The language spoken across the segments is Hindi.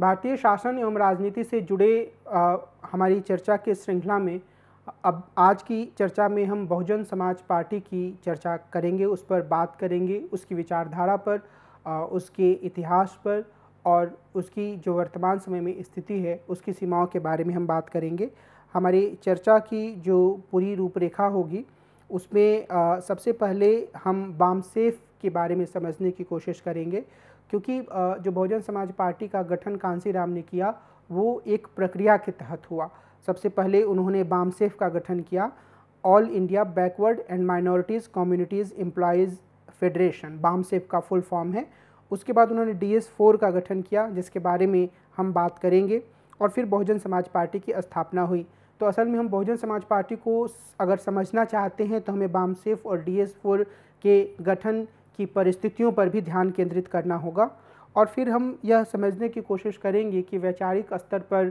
भारतीय शासन एवं राजनीति से जुड़े आ, हमारी चर्चा के श्रृंखला में अब आज की चर्चा में हम बहुजन समाज पार्टी की चर्चा करेंगे उस पर बात करेंगे उसकी विचारधारा पर आ, उसके इतिहास पर और उसकी जो वर्तमान समय में स्थिति है उसकी सीमाओं के बारे में हम बात करेंगे हमारी चर्चा की जो पूरी रूपरेखा होगी उसमें आ, सबसे पहले हम बामसेफ के बारे में समझने की कोशिश करेंगे क्योंकि जो बहुजन समाज पार्टी का गठन राम ने किया वो एक प्रक्रिया के तहत हुआ सबसे पहले उन्होंने बामसेफ का गठन किया all India backward and minorities communities employees federation BAMCEF का फुल फॉर्म है उसके बाद उन्होंने डी एस फोर का गठन किया जिसके बारे में हम बात करेंगे और फिर बहुजन समाज पार्टी की स्थापना हुई तो असल में हम बहुजन समाज पार्टी को अगर समझना चाहते हैं तो हमें बामसेफ और डी एस फोर के गठन की परिस्थितियों पर भी ध्यान केंद्रित करना होगा और फिर हम यह समझने की कोशिश करेंगे कि वैचारिक स्तर पर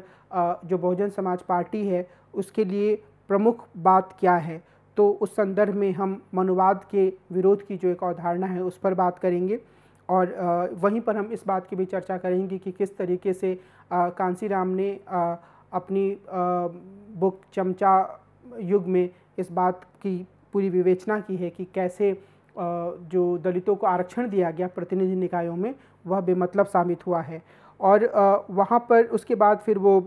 जो बहुजन समाज पार्टी है उसके लिए प्रमुख बात क्या है तो उस संदर्भ में हम मनुवाद के विरोध की जो एक अवधारणा है उस पर बात करेंगे और वहीं पर हम इस बात की भी चर्चा करेंगे कि किस तरीके से कांसी राम ने अपनी बुक चमचा युग में इस बात की पूरी विवेचना की है कि कैसे जो दलितों को आरक्षण दिया गया प्रतिनिधि निकायों में वह बेमतलब साबित हुआ है और वहाँ पर उसके बाद फिर वो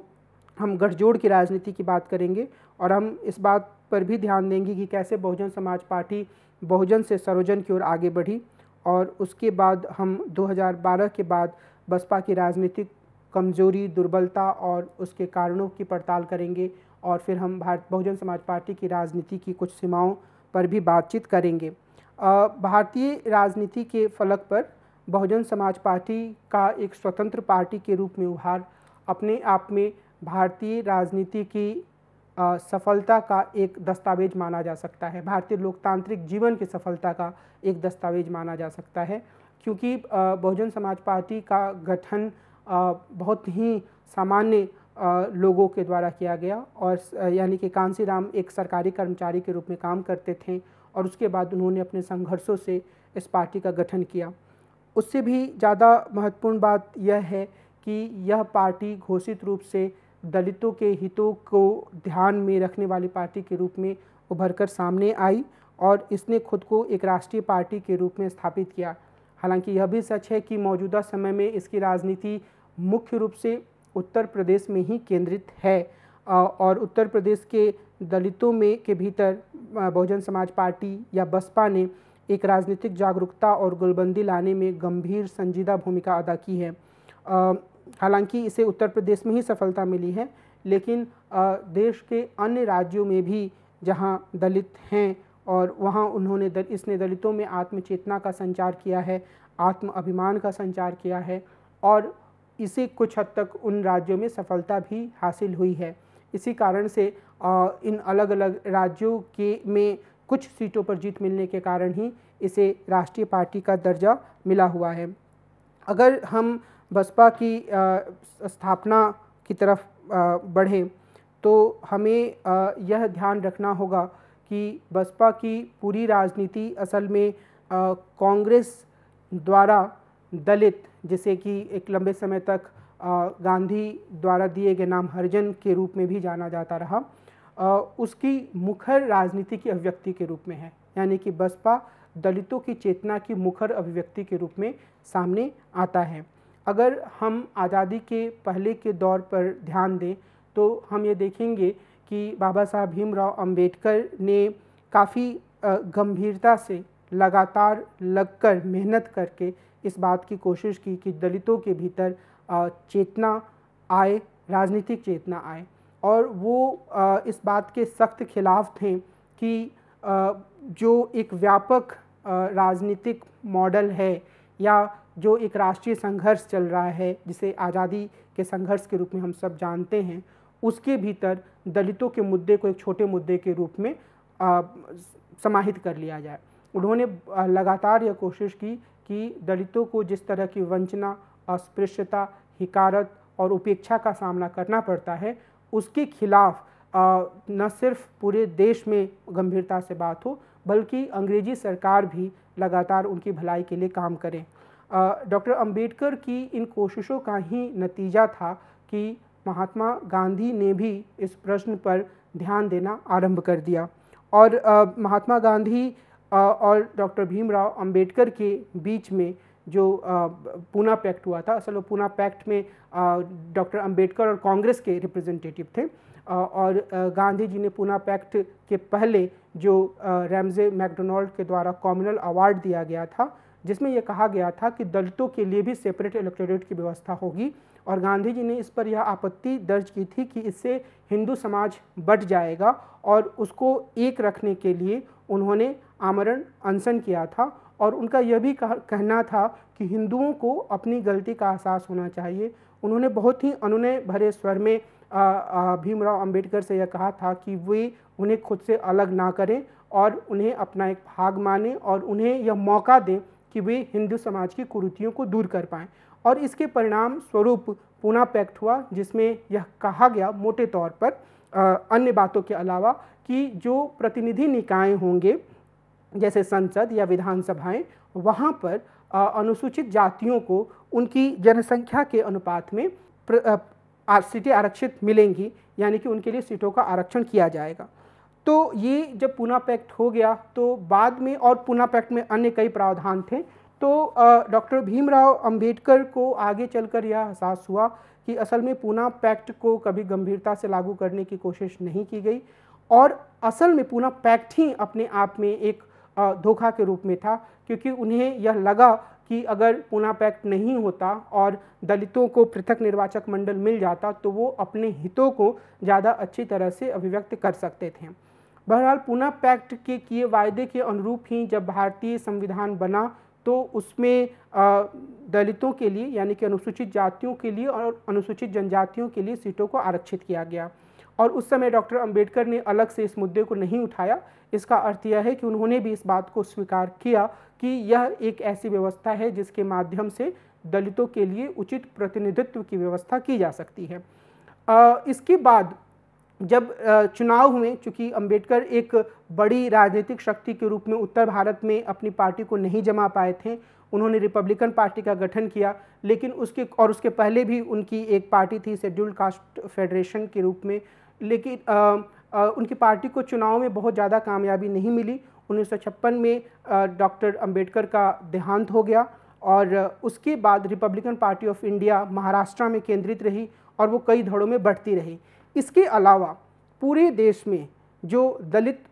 हम गठजोड़ की राजनीति की बात करेंगे और हम इस बात पर भी ध्यान देंगे कि कैसे बहुजन समाज पार्टी बहुजन से सरोजन की ओर आगे बढ़ी और उसके बाद हम 2012 के बाद बसपा की राजनीतिक कमजोरी दुर्बलता और उसके कारणों की पड़ताल करेंगे और फिर हम भारत बहुजन समाज पार्टी की राजनीति की कुछ सीमाओं पर भी बातचीत करेंगे भारतीय राजनीति के फलक पर बहुजन समाज पार्टी का एक स्वतंत्र पार्टी के रूप में उभार अपने आप में भारतीय राजनीति की आ, सफलता का एक दस्तावेज माना जा सकता है भारतीय लोकतांत्रिक जीवन की सफलता का एक दस्तावेज माना जा सकता है क्योंकि बहुजन समाज पार्टी का गठन आ, बहुत ही सामान्य लोगों के द्वारा किया गया और यानी कि कांसी राम एक सरकारी कर्मचारी के रूप में काम करते थे और उसके बाद उन्होंने अपने संघर्षों से इस पार्टी का गठन किया उससे भी ज़्यादा महत्वपूर्ण बात यह है कि यह पार्टी घोषित रूप से दलितों के हितों को ध्यान में रखने वाली पार्टी के रूप में उभर कर सामने आई और इसने खुद को एक राष्ट्रीय पार्टी के रूप में स्थापित किया हालांकि यह भी सच है कि मौजूदा समय में इसकी राजनीति मुख्य रूप से उत्तर प्रदेश में ही केंद्रित है और उत्तर प्रदेश के दलितों में के भीतर बहुजन समाज पार्टी या बसपा ने एक राजनीतिक जागरूकता और गुलबंदी लाने में गंभीर संजीदा भूमिका अदा की है हालांकि इसे उत्तर प्रदेश में ही सफलता मिली है लेकिन देश के अन्य राज्यों में भी जहां दलित हैं और वहां उन्होंने दल, इसने दलितों में आत्मचेतना का संचार किया है आत्म अभिमान का संचार किया है और इसे कुछ हद तक उन राज्यों में सफलता भी हासिल हुई है इसी कारण से इन अलग अलग राज्यों के में कुछ सीटों पर जीत मिलने के कारण ही इसे राष्ट्रीय पार्टी का दर्जा मिला हुआ है अगर हम बसपा की स्थापना की तरफ बढ़ें तो हमें यह ध्यान रखना होगा कि बसपा की पूरी राजनीति असल में कांग्रेस द्वारा दलित जैसे कि एक लंबे समय तक गांधी द्वारा दिए गए नाम हरिजन के रूप में भी जाना जाता रहा उसकी मुखर राजनीति की अभिव्यक्ति के रूप में है यानी कि बसपा दलितों की चेतना की मुखर अभिव्यक्ति के रूप में सामने आता है अगर हम आज़ादी के पहले के दौर पर ध्यान दें तो हम ये देखेंगे कि बाबा साहब भीमराव अंबेडकर ने काफ़ी गंभीरता से लगातार लगकर मेहनत करके इस बात की कोशिश की कि दलितों के भीतर चेतना आए राजनीतिक चेतना आए और वो इस बात के सख्त खिलाफ थे कि जो एक व्यापक राजनीतिक मॉडल है या जो एक राष्ट्रीय संघर्ष चल रहा है जिसे आज़ादी के संघर्ष के रूप में हम सब जानते हैं उसके भीतर दलितों के मुद्दे को एक छोटे मुद्दे के रूप में समाहित कर लिया जाए उन्होंने लगातार यह कोशिश की कि दलितों को जिस तरह की वंचना अस्पृश्यता हिकारत और उपेक्षा का सामना करना पड़ता है उसके खिलाफ न सिर्फ पूरे देश में गंभीरता से बात हो बल्कि अंग्रेजी सरकार भी लगातार उनकी भलाई के लिए काम करें डॉक्टर अंबेडकर की इन कोशिशों का ही नतीजा था कि महात्मा गांधी ने भी इस प्रश्न पर ध्यान देना आरंभ कर दिया और आ, महात्मा गांधी आ, और डॉक्टर भीमराव अंबेडकर के बीच में जो पूना पैक्ट हुआ था असल वो पूना पैक्ट में डॉक्टर अंबेडकर और कांग्रेस के रिप्रेजेंटेटिव थे और गांधी जी ने पूना पैक्ट के पहले जो रैमजे मैकडोनाल्ड के द्वारा कॉमनल अवार्ड दिया गया था जिसमें यह कहा गया था कि दलितों के लिए भी सेपरेट इलेक्टोरेट की व्यवस्था होगी और गांधी जी ने इस पर यह आपत्ति दर्ज की थी कि इससे हिंदू समाज बढ़ जाएगा और उसको एक रखने के लिए उन्होंने आमरण अनशन किया था और उनका यह भी कहना था कि हिंदुओं को अपनी गलती का एहसास होना चाहिए उन्होंने बहुत ही अनुनय भरे स्वर में भीमराव अंबेडकर से यह कहा था कि वे उन्हें खुद से अलग ना करें और उन्हें अपना एक भाग माने और उन्हें यह मौका दें कि वे हिंदू समाज की कुरुतियों को दूर कर पाएँ और इसके परिणाम स्वरूप पुनः पैक्ट हुआ जिसमें यह कहा गया मोटे तौर पर अन्य बातों के अलावा कि जो प्रतिनिधि निकाय होंगे जैसे संसद या विधानसभाएं वहाँ पर अनुसूचित जातियों को उनकी जनसंख्या के अनुपात में सीटें आरक्षित मिलेंगी यानी कि उनके लिए सीटों का आरक्षण किया जाएगा तो ये जब पुना पैक्ट हो गया तो बाद में और पुना पैक्ट में अन्य कई प्रावधान थे तो डॉक्टर भीमराव अंबेडकर को आगे चलकर यह एहसास हुआ कि असल में पूना पैक्ट को कभी गंभीरता से लागू करने की कोशिश नहीं की गई और असल में पूना पैक्ट ही अपने आप में एक धोखा के रूप में था क्योंकि उन्हें यह लगा कि अगर पूना पैक्ट नहीं होता और दलितों को पृथक निर्वाचक मंडल मिल जाता तो वो अपने हितों को ज़्यादा अच्छी तरह से अभिव्यक्त कर सकते थे बहरहाल पूना पैक्ट के किए वायदे के अनुरूप ही जब भारतीय संविधान बना तो उसमें दलितों के लिए यानी कि अनुसूचित जातियों के लिए और अनुसूचित जनजातियों के लिए सीटों को आरक्षित किया गया और उस समय डॉक्टर अंबेडकर ने अलग से इस मुद्दे को नहीं उठाया इसका अर्थ यह है कि उन्होंने भी इस बात को स्वीकार किया कि यह एक ऐसी व्यवस्था है जिसके माध्यम से दलितों के लिए उचित प्रतिनिधित्व की व्यवस्था की जा सकती है इसके बाद जब चुनाव हुए चूँकि अंबेडकर एक बड़ी राजनीतिक शक्ति के रूप में उत्तर भारत में अपनी पार्टी को नहीं जमा पाए थे उन्होंने रिपब्लिकन पार्टी का गठन किया लेकिन उसके और उसके पहले भी उनकी एक पार्टी थी शेड्यूल्ड कास्ट फेडरेशन के रूप में लेकिन आ, आ, उनकी पार्टी को चुनाव में बहुत ज़्यादा कामयाबी नहीं मिली उन्नीस में डॉक्टर अंबेडकर का देहांत हो गया और उसके बाद Republican Party of India Maharashtra में केंद्रित रही और वो कई धड़ों में बढ़ती रही इसके अलावा पूरे देश में जो दलित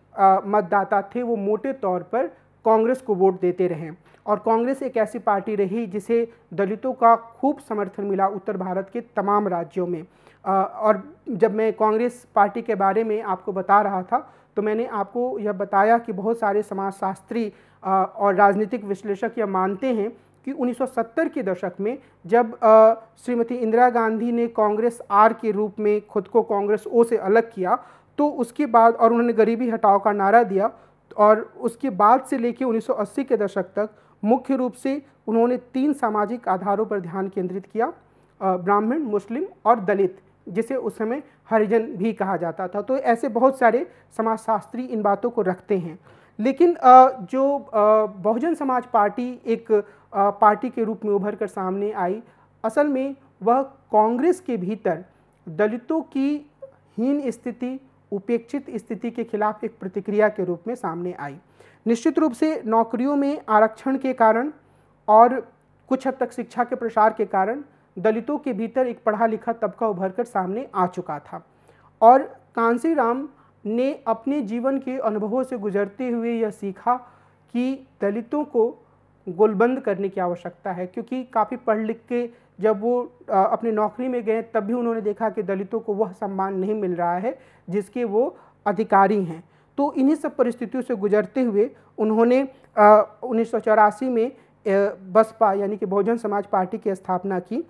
मतदाता थे वो मोटे तौर पर कांग्रेस को वोट देते रहे और कांग्रेस एक ऐसी पार्टी रही जिसे दलितों का खूब समर्थन मिला उत्तर भारत के तमाम राज्यों में और जब मैं कांग्रेस पार्टी के बारे में आपको बता रहा था तो मैंने आपको यह बताया कि बहुत सारे समाजशास्त्री और राजनीतिक विश्लेषक यह मानते हैं कि 1970 के दशक में जब श्रीमती इंदिरा गांधी ने कांग्रेस आर के रूप में खुद को कांग्रेस ओ से अलग किया तो उसके बाद और उन्होंने गरीबी हटाओ का नारा दिया और उसके बाद से लेकर 1980 के दशक तक मुख्य रूप से उन्होंने तीन सामाजिक आधारों पर ध्यान केंद्रित किया ब्राह्मण मुस्लिम और दलित जिसे उस समय हरिजन भी कहा जाता था तो ऐसे बहुत सारे समाजशास्त्री इन बातों को रखते हैं लेकिन जो बहुजन समाज पार्टी एक पार्टी के रूप में उभर कर सामने आई असल में वह कांग्रेस के भीतर दलितों की हीन स्थिति उपेक्षित स्थिति के खिलाफ एक प्रतिक्रिया के रूप में सामने आई निश्चित रूप से नौकरियों में आरक्षण के कारण और कुछ हद तक शिक्षा के प्रसार के कारण दलितों के भीतर एक पढ़ा लिखा तबका उभर कर सामने आ चुका था और राम ने अपने जीवन के अनुभवों से गुजरते हुए यह सीखा कि दलितों को गोलबंद करने की आवश्यकता है क्योंकि काफ़ी पढ़ लिख के जब वो अपनी नौकरी में गए तब भी उन्होंने देखा कि दलितों को वह सम्मान नहीं मिल रहा है जिसके वो अधिकारी हैं तो इन्हीं सब परिस्थितियों से गुजरते हुए उन्होंने उन्नीस में बसपा यानी कि बहुजन समाज पार्टी की स्थापना की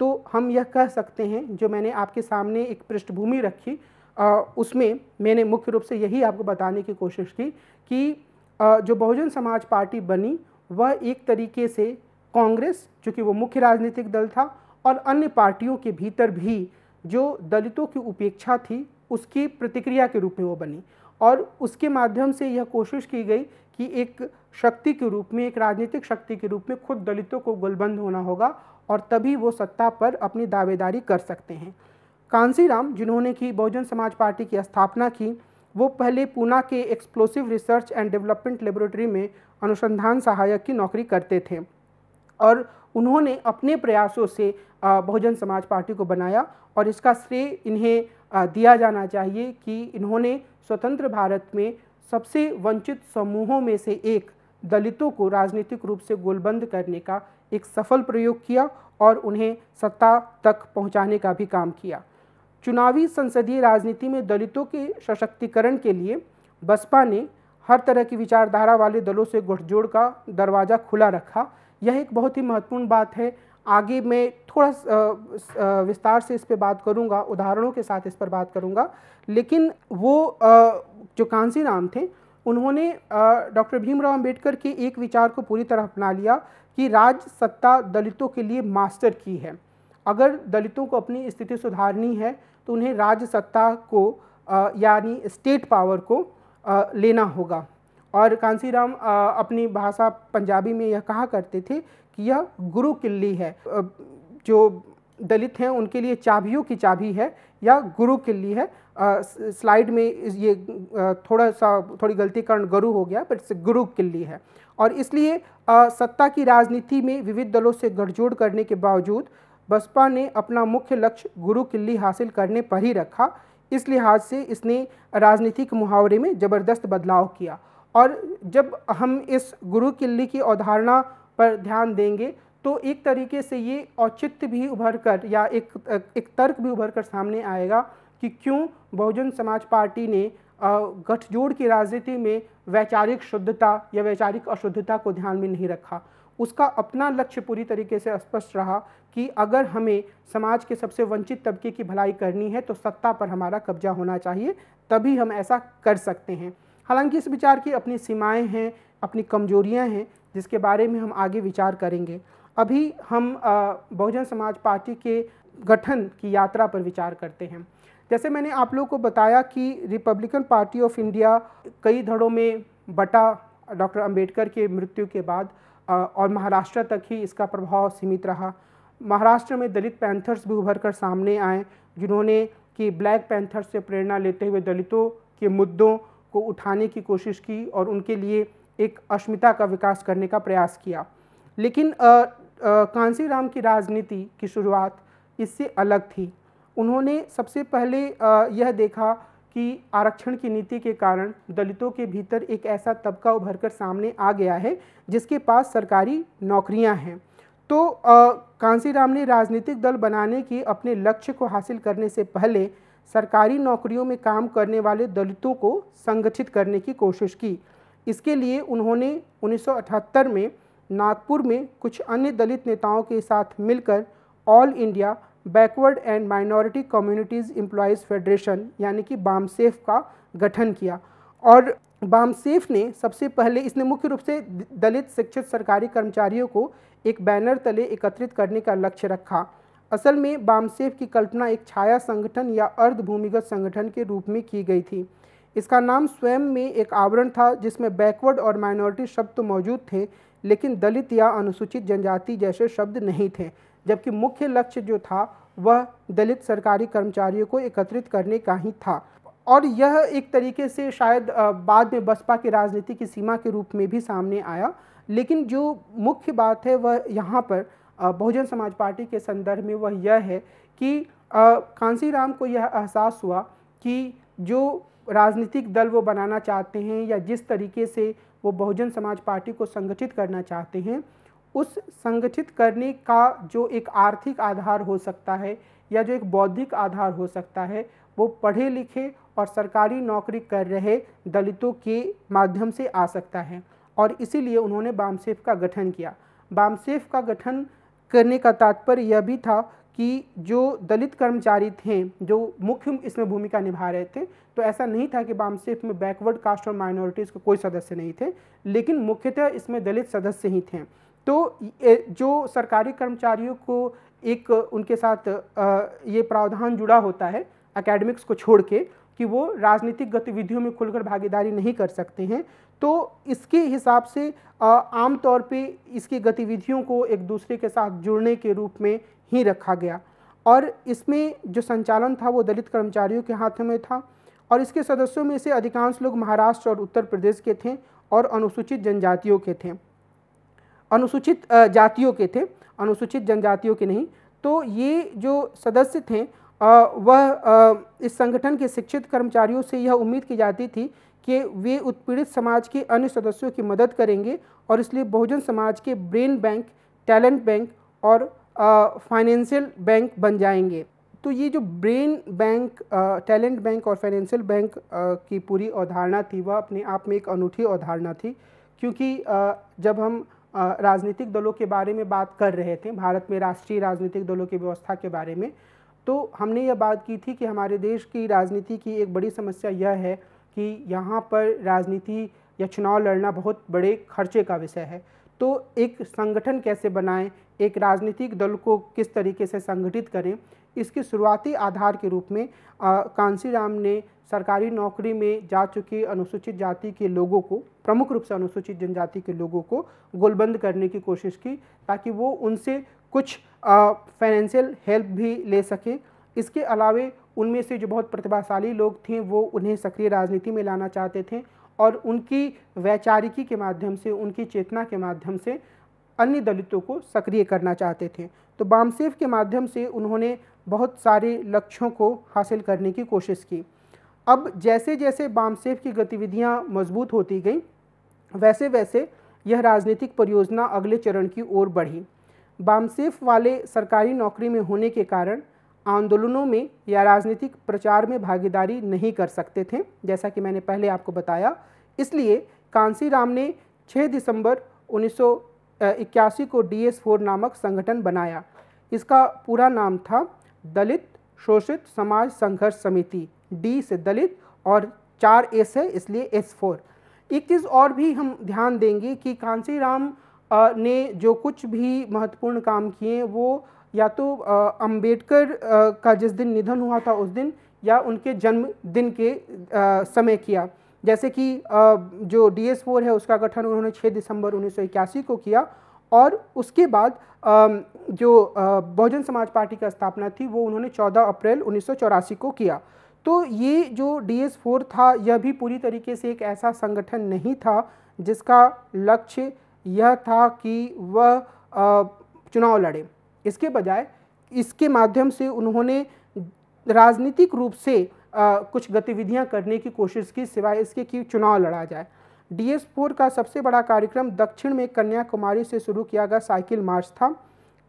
तो हम यह कह सकते हैं जो मैंने आपके सामने एक पृष्ठभूमि रखी आ, उसमें मैंने मुख्य रूप से यही आपको बताने की कोशिश की कि आ, जो बहुजन समाज पार्टी बनी वह एक तरीके से कांग्रेस चूँकि वो मुख्य राजनीतिक दल था और अन्य पार्टियों के भीतर भी जो दलितों की उपेक्षा थी उसकी प्रतिक्रिया के रूप में वो बनी और उसके माध्यम से यह कोशिश की गई कि एक शक्ति के रूप में एक राजनीतिक शक्ति के रूप में खुद दलितों को गुलबंद होना होगा और तभी वो सत्ता पर अपनी दावेदारी कर सकते हैं कांसीराम जिन्होंने की बहुजन समाज पार्टी की स्थापना की वो पहले पूना के explosive research and development laboratory में अनुसंधान सहायक की नौकरी करते थे और उन्होंने अपने प्रयासों से बहुजन समाज पार्टी को बनाया और इसका श्रेय इन्हें दिया जाना चाहिए कि इन्होंने स्वतंत्र भारत में सबसे वंचित समूहों में से एक दलितों को राजनीतिक रूप से गोलबंद करने का एक सफल प्रयोग किया और उन्हें सत्ता तक पहुंचाने का भी काम किया चुनावी संसदीय राजनीति में दलितों के सशक्तिकरण के लिए बसपा ने हर तरह की विचारधारा वाले दलों से गठजोड़ का दरवाज़ा खुला रखा यह एक बहुत ही महत्वपूर्ण बात है आगे मैं थोड़ा विस्तार से इस पर बात करूंगा उदाहरणों के साथ इस पर बात करूंगा लेकिन वो जो कांसी राम थे उन्होंने डॉक्टर भीमराव अंबेडकर के एक विचार को पूरी तरह अपना लिया कि राज्य सत्ता दलितों के लिए मास्टर की है अगर दलितों को अपनी स्थिति सुधारनी है तो उन्हें राज्य सत्ता को यानी स्टेट पावर को आ, लेना होगा और कांसीराम अपनी भाषा पंजाबी में यह कहा करते थे कि यह गुरु किल्ली है जो दलित हैं उनके लिए चाबियों की चाबी है या गुरु किल्ली है आ, स्लाइड में ये थोड़ा सा थोड़ी गलती कारण गुरु हो गया बट गुरु किल्ली है और इसलिए सत्ता की राजनीति में विविध दलों से गठजोड़ करने के बावजूद बसपा ने अपना मुख्य लक्ष्य गुरु किल्ली हासिल करने पर ही रखा इस लिहाज से इसने राजनीतिक मुहावरे में ज़बरदस्त बदलाव किया और जब हम इस गुरु किल्ली की अवधारणा पर ध्यान देंगे तो एक तरीके से ये औचित्य भी उभर कर या एक एक तर्क भी उभर कर सामने आएगा कि क्यों बहुजन समाज पार्टी ने गठजोड़ की राजनीति में वैचारिक शुद्धता या वैचारिक अशुद्धता को ध्यान में नहीं रखा उसका अपना लक्ष्य पूरी तरीके से स्पष्ट रहा कि अगर हमें समाज के सबसे वंचित तबके की भलाई करनी है तो सत्ता पर हमारा कब्जा होना चाहिए तभी हम ऐसा कर सकते हैं हालांकि इस विचार की अपनी सीमाएं हैं अपनी कमजोरियां हैं जिसके बारे में हम आगे विचार करेंगे अभी हम बहुजन समाज पार्टी के गठन की यात्रा पर विचार करते हैं जैसे मैंने आप लोगों को बताया कि रिपब्लिकन पार्टी ऑफ इंडिया कई धड़ों में बटा डॉक्टर अंबेडकर के मृत्यु के बाद और महाराष्ट्र तक ही इसका प्रभाव सीमित रहा महाराष्ट्र में दलित पैंथर्स भी उभर कर सामने आए जिन्होंने कि ब्लैक पैंथर्स से प्रेरणा लेते हुए दलितों के मुद्दों को उठाने की कोशिश की और उनके लिए एक अस्मिता का विकास करने का प्रयास किया लेकिन कांसीराम की राजनीति की शुरुआत इससे अलग थी उन्होंने सबसे पहले यह देखा कि आरक्षण की नीति के कारण दलितों के भीतर एक ऐसा तबका उभर कर सामने आ गया है जिसके पास सरकारी नौकरियां हैं तो कांसीराम ने राजनीतिक दल बनाने के अपने लक्ष्य को हासिल करने से पहले सरकारी नौकरियों में काम करने वाले दलितों को संगठित करने की कोशिश की इसके लिए उन्होंने 1978 में नागपुर में कुछ अन्य दलित नेताओं के साथ मिलकर all India backward and minority communities employees federation यानी कि बामसेफ का गठन किया और बामसेफ ने सबसे पहले इसने मुख्य रूप से दलित शिक्षित सरकारी कर्मचारियों को एक बैनर तले एकत्रित करने का लक्ष्य रखा असल में बामसेफ की कल्पना एक छाया संगठन या अर्ध भूमिगत संगठन के रूप में की गई थी इसका नाम स्वयं में एक आवरण था जिसमें बैकवर्ड और माइनॉरिटी शब्द तो मौजूद थे लेकिन दलित या अनुसूचित जनजाति जैसे शब्द नहीं थे जबकि मुख्य लक्ष्य जो था वह दलित सरकारी कर्मचारियों को एकत्रित करने का ही था और यह एक तरीके से शायद बाद में बसपा की राजनीति की सीमा के रूप में भी सामने आया लेकिन जो मुख्य बात है वह यहाँ पर बहुजन समाज पार्टी के संदर्भ में वह यह है कि कांसी राम को यह एहसास हुआ कि जो राजनीतिक दल वो बनाना चाहते हैं या जिस तरीके से वो बहुजन समाज पार्टी को संगठित करना चाहते हैं उस संगठित करने का जो एक आर्थिक आधार हो सकता है या जो एक बौद्धिक आधार हो सकता है वो पढ़े लिखे और सरकारी नौकरी कर रहे दलितों के माध्यम से आ सकता है और इसीलिए उन्होंने बामसेफ का गठन किया बामसेफ का गठन करने का तात्पर्य यह भी था कि जो दलित कर्मचारी थे जो मुख्य इसमें भूमिका निभा रहे थे तो ऐसा नहीं था कि बामसेफ में बैकवर्ड कास्ट और माइनॉरिटीज़ के कोई सदस्य नहीं थे लेकिन मुख्यतः इसमें दलित सदस्य ही थे तो जो सरकारी कर्मचारियों को एक उनके साथ ये प्रावधान जुड़ा होता है अकेडमिक्स को छोड़ के कि वो राजनीतिक गतिविधियों में खुलकर भागीदारी नहीं कर सकते हैं तो इसके हिसाब से आम तौर पे इसकी गतिविधियों को एक दूसरे के साथ जुड़ने के रूप में ही रखा गया और इसमें जो संचालन था वो दलित कर्मचारियों के हाथ में था और इसके सदस्यों में से अधिकांश लोग महाराष्ट्र और उत्तर प्रदेश के थे और अनुसूचित जनजातियों के थे अनुसूचित जातियों के थे अनुसूचित जनजातियों के नहीं तो ये जो सदस्य थे वह इस संगठन के शिक्षित कर्मचारियों से यह उम्मीद की जाती थी कि वे उत्पीड़ित समाज के अन्य सदस्यों की मदद करेंगे और इसलिए बहुजन समाज के ब्रेन बैंक टैलेंट बैंक और फाइनेंशियल बैंक बन जाएंगे तो ये जो ब्रेन बैंक टैलेंट बैंक और फाइनेंशियल बैंक की पूरी अवधारणा थी वह अपने आप में एक अनूठी अवधारणा थी क्योंकि जब हम राजनीतिक दलों के बारे में बात कर रहे थे भारत में राष्ट्रीय राजनीतिक दलों की व्यवस्था के बारे में तो हमने यह बात की थी कि हमारे देश की राजनीति की एक बड़ी समस्या यह है कि यहाँ पर राजनीति या चुनाव लड़ना बहुत बड़े खर्चे का विषय है तो एक संगठन कैसे बनाएं एक राजनीतिक दल को किस तरीके से संगठित करें इसके शुरुआती आधार के रूप में कांसीराम ने सरकारी नौकरी में जा चुके अनुसूचित जाति के लोगों को प्रमुख रूप से अनुसूचित जनजाति के लोगों को गोलबंद करने की कोशिश की ताकि वो उनसे कुछ फाइनेंशियल हेल्प भी ले सके इसके अलावे उनमें से जो बहुत प्रतिभाशाली लोग थे वो उन्हें सक्रिय राजनीति में लाना चाहते थे और उनकी वैचारिकी के माध्यम से उनकी चेतना के माध्यम से अन्य दलितों को सक्रिय करना चाहते थे तो बामसेफ के माध्यम से उन्होंने बहुत सारे लक्ष्यों को हासिल करने की कोशिश की अब जैसे जैसे बामसेफ की गतिविधियां मजबूत होती गईं वैसे वैसे यह राजनीतिक परियोजना अगले चरण की ओर बढ़ी बामसेफ वाले सरकारी नौकरी में होने के कारण आंदोलनों में या राजनीतिक प्रचार में भागीदारी नहीं कर सकते थे जैसा कि मैंने पहले आपको बताया इसलिए राम ने 6 दिसंबर उन्नीस को डी एस फोर नामक संगठन बनाया इसका पूरा नाम था दलित शोषित समाज संघर्ष समिति डी से दलित और चार एस है इसलिए एस फोर एक चीज़ और भी हम ध्यान देंगे कि कांसीराम ने जो कुछ भी महत्वपूर्ण काम किए वो या तो अंबेडकर का जिस दिन निधन हुआ था उस दिन या उनके जन्मदिन के समय किया जैसे कि जो डी एस फोर है उसका गठन उन्होंने 6 दिसंबर उन्नीस को किया और उसके बाद जो बहुजन समाज पार्टी का स्थापना थी वो उन्होंने 14 अप्रैल उन्नीस को किया तो ये जो डी एस फोर था यह भी पूरी तरीके से एक ऐसा संगठन नहीं था जिसका लक्ष्य यह था कि वह चुनाव लड़े इसके बजाय इसके माध्यम से उन्होंने राजनीतिक रूप से आ, कुछ गतिविधियां करने की कोशिश की सिवाय इसके कि चुनाव लड़ा जाए डीएस फोर का सबसे बड़ा कार्यक्रम दक्षिण में कन्याकुमारी से शुरू किया गया साइकिल मार्च था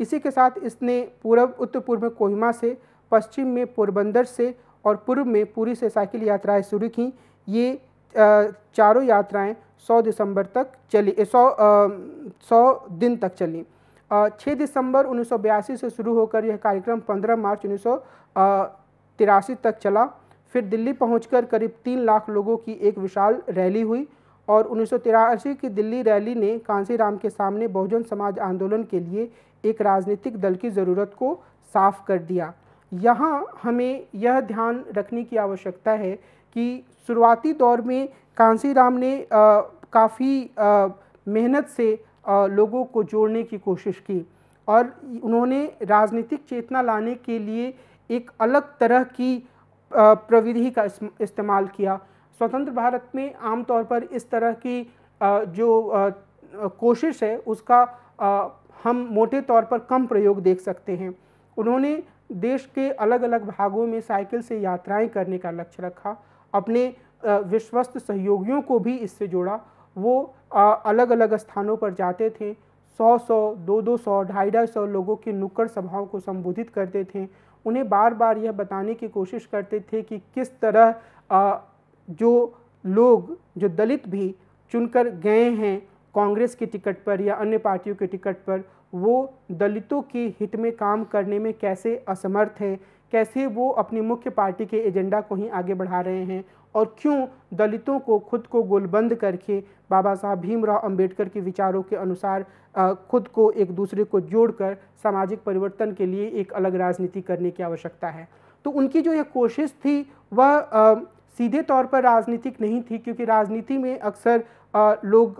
इसी के साथ इसने पूर्व उत्तर पूर्व में कोहिमा से पश्चिम में पोरबंदर से और पूर्व में पूरी से साइकिल यात्राएं शुरू की ये चारों यात्राएं 100 दिसंबर तक चली 100 सौ दिन तक चली छः दिसंबर उन्नीस से शुरू होकर यह कार्यक्रम 15 मार्च उन्नीस तक चला फिर दिल्ली पहुंचकर करीब तीन लाख लोगों की एक विशाल रैली हुई और उन्नीस की दिल्ली रैली ने कांसीराम के सामने बहुजन समाज आंदोलन के लिए एक राजनीतिक दल की ज़रूरत को साफ कर दिया यहाँ हमें यह ध्यान रखने की आवश्यकता है कि शुरुआती दौर में कांसीराम ने काफ़ी मेहनत से आ, लोगों को जोड़ने की कोशिश की और उन्होंने राजनीतिक चेतना लाने के लिए एक अलग तरह की प्रविधि का इस्तेमाल किया स्वतंत्र भारत में आमतौर पर इस तरह की जो कोशिश है उसका हम मोटे तौर पर कम प्रयोग देख सकते हैं उन्होंने देश के अलग अलग भागों में साइकिल से यात्राएं करने का लक्ष्य रखा अपने विश्वस्त सहयोगियों को भी इससे जोड़ा वो अलग अलग स्थानों पर जाते थे सौ सौ दो दो सौ ढाई ढाई सौ लोगों की नुक्कड़ सभाओं को संबोधित करते थे उन्हें बार बार यह बताने की कोशिश करते थे कि किस तरह जो लोग जो दलित भी चुनकर गए हैं कांग्रेस के टिकट पर या अन्य पार्टियों के टिकट पर वो दलितों के हित में काम करने में कैसे असमर्थ हैं कैसे वो अपनी मुख्य पार्टी के एजेंडा को ही आगे बढ़ा रहे हैं और क्यों दलितों को खुद को गोलबंद करके बाबा साहब भीमराव अंबेडकर के विचारों के अनुसार खुद को एक दूसरे को जोड़कर सामाजिक परिवर्तन के लिए एक अलग राजनीति करने की आवश्यकता है तो उनकी जो यह कोशिश थी वह सीधे तौर पर राजनीतिक नहीं थी क्योंकि राजनीति में अक्सर लोग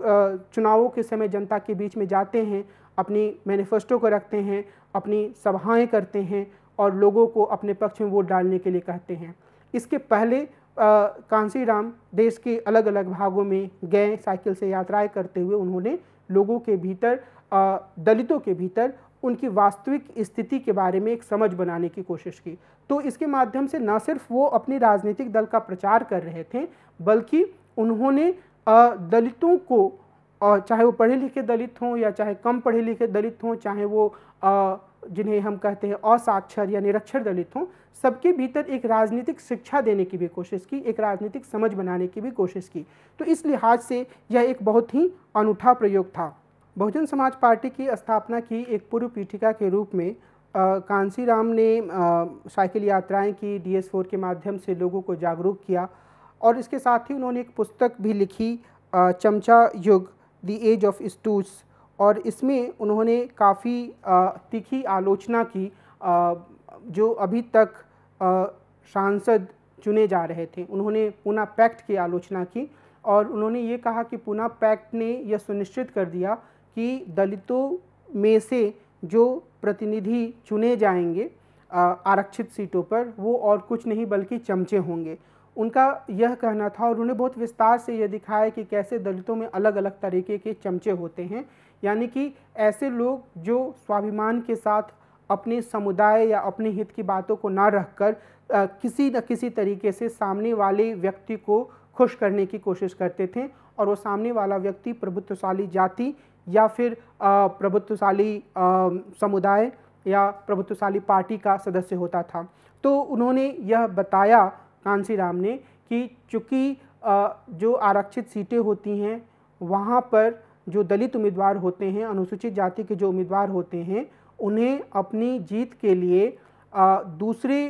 चुनावों के समय जनता के बीच में जाते हैं अपनी मैनिफेस्टो को रखते हैं अपनी सभाएं करते हैं और लोगों को अपने पक्ष में वोट डालने के लिए कहते हैं इसके पहले कांसीराम देश के अलग अलग भागों में गए साइकिल से यात्राएं करते हुए उन्होंने लोगों के भीतर आ, दलितों के भीतर उनकी वास्तविक स्थिति के बारे में एक समझ बनाने की कोशिश की तो इसके माध्यम से ना सिर्फ वो अपने राजनीतिक दल का प्रचार कर रहे थे बल्कि उन्होंने दलितों को चाहे वो पढ़े लिखे दलित हों या चाहे कम पढ़े लिखे दलित हों चाहे वो जिन्हें हम कहते हैं असाक्षर या निरक्षर दलित हों सबके भीतर एक राजनीतिक शिक्षा देने की भी कोशिश की एक राजनीतिक समझ बनाने की भी कोशिश की तो इस लिहाज से यह एक बहुत ही अनूठा प्रयोग था बहुजन समाज पार्टी की स्थापना की एक पूर्व पीठिका के रूप में कांसी राम ने साइकिल यात्राएं की डीएस फोर के माध्यम से लोगों को जागरूक किया और इसके साथ ही उन्होंने एक पुस्तक भी लिखी चमचा युग द एज ऑफ स्टूज और इसमें उन्होंने काफ़ी तीखी आलोचना की जो अभी तक सांसद चुने जा रहे थे उन्होंने पूना पैक्ट की आलोचना की और उन्होंने ये कहा कि पूना पैक्ट ने यह सुनिश्चित कर दिया कि दलितों में से जो प्रतिनिधि चुने जाएंगे आरक्षित सीटों पर वो और कुछ नहीं बल्कि चमचे होंगे उनका यह कहना था और उन्होंने बहुत विस्तार से यह दिखाया कि कैसे दलितों में अलग अलग तरीके के चमचे होते हैं यानी कि ऐसे लोग जो स्वाभिमान के साथ अपने समुदाय या अपने हित की बातों को ना रखकर किसी न किसी तरीके से सामने वाले व्यक्ति को खुश करने की कोशिश करते थे और वो सामने वाला व्यक्ति प्रभुत्वशाली जाति या फिर प्रभुत्वशाली समुदाय या प्रभुत्वशाली पार्टी का सदस्य होता था तो उन्होंने यह बताया कांसी राम ने कि चूँकि जो आरक्षित सीटें होती हैं वहाँ पर जो दलित उम्मीदवार होते हैं अनुसूचित जाति के जो उम्मीदवार होते हैं उन्हें अपनी जीत के लिए दूसरे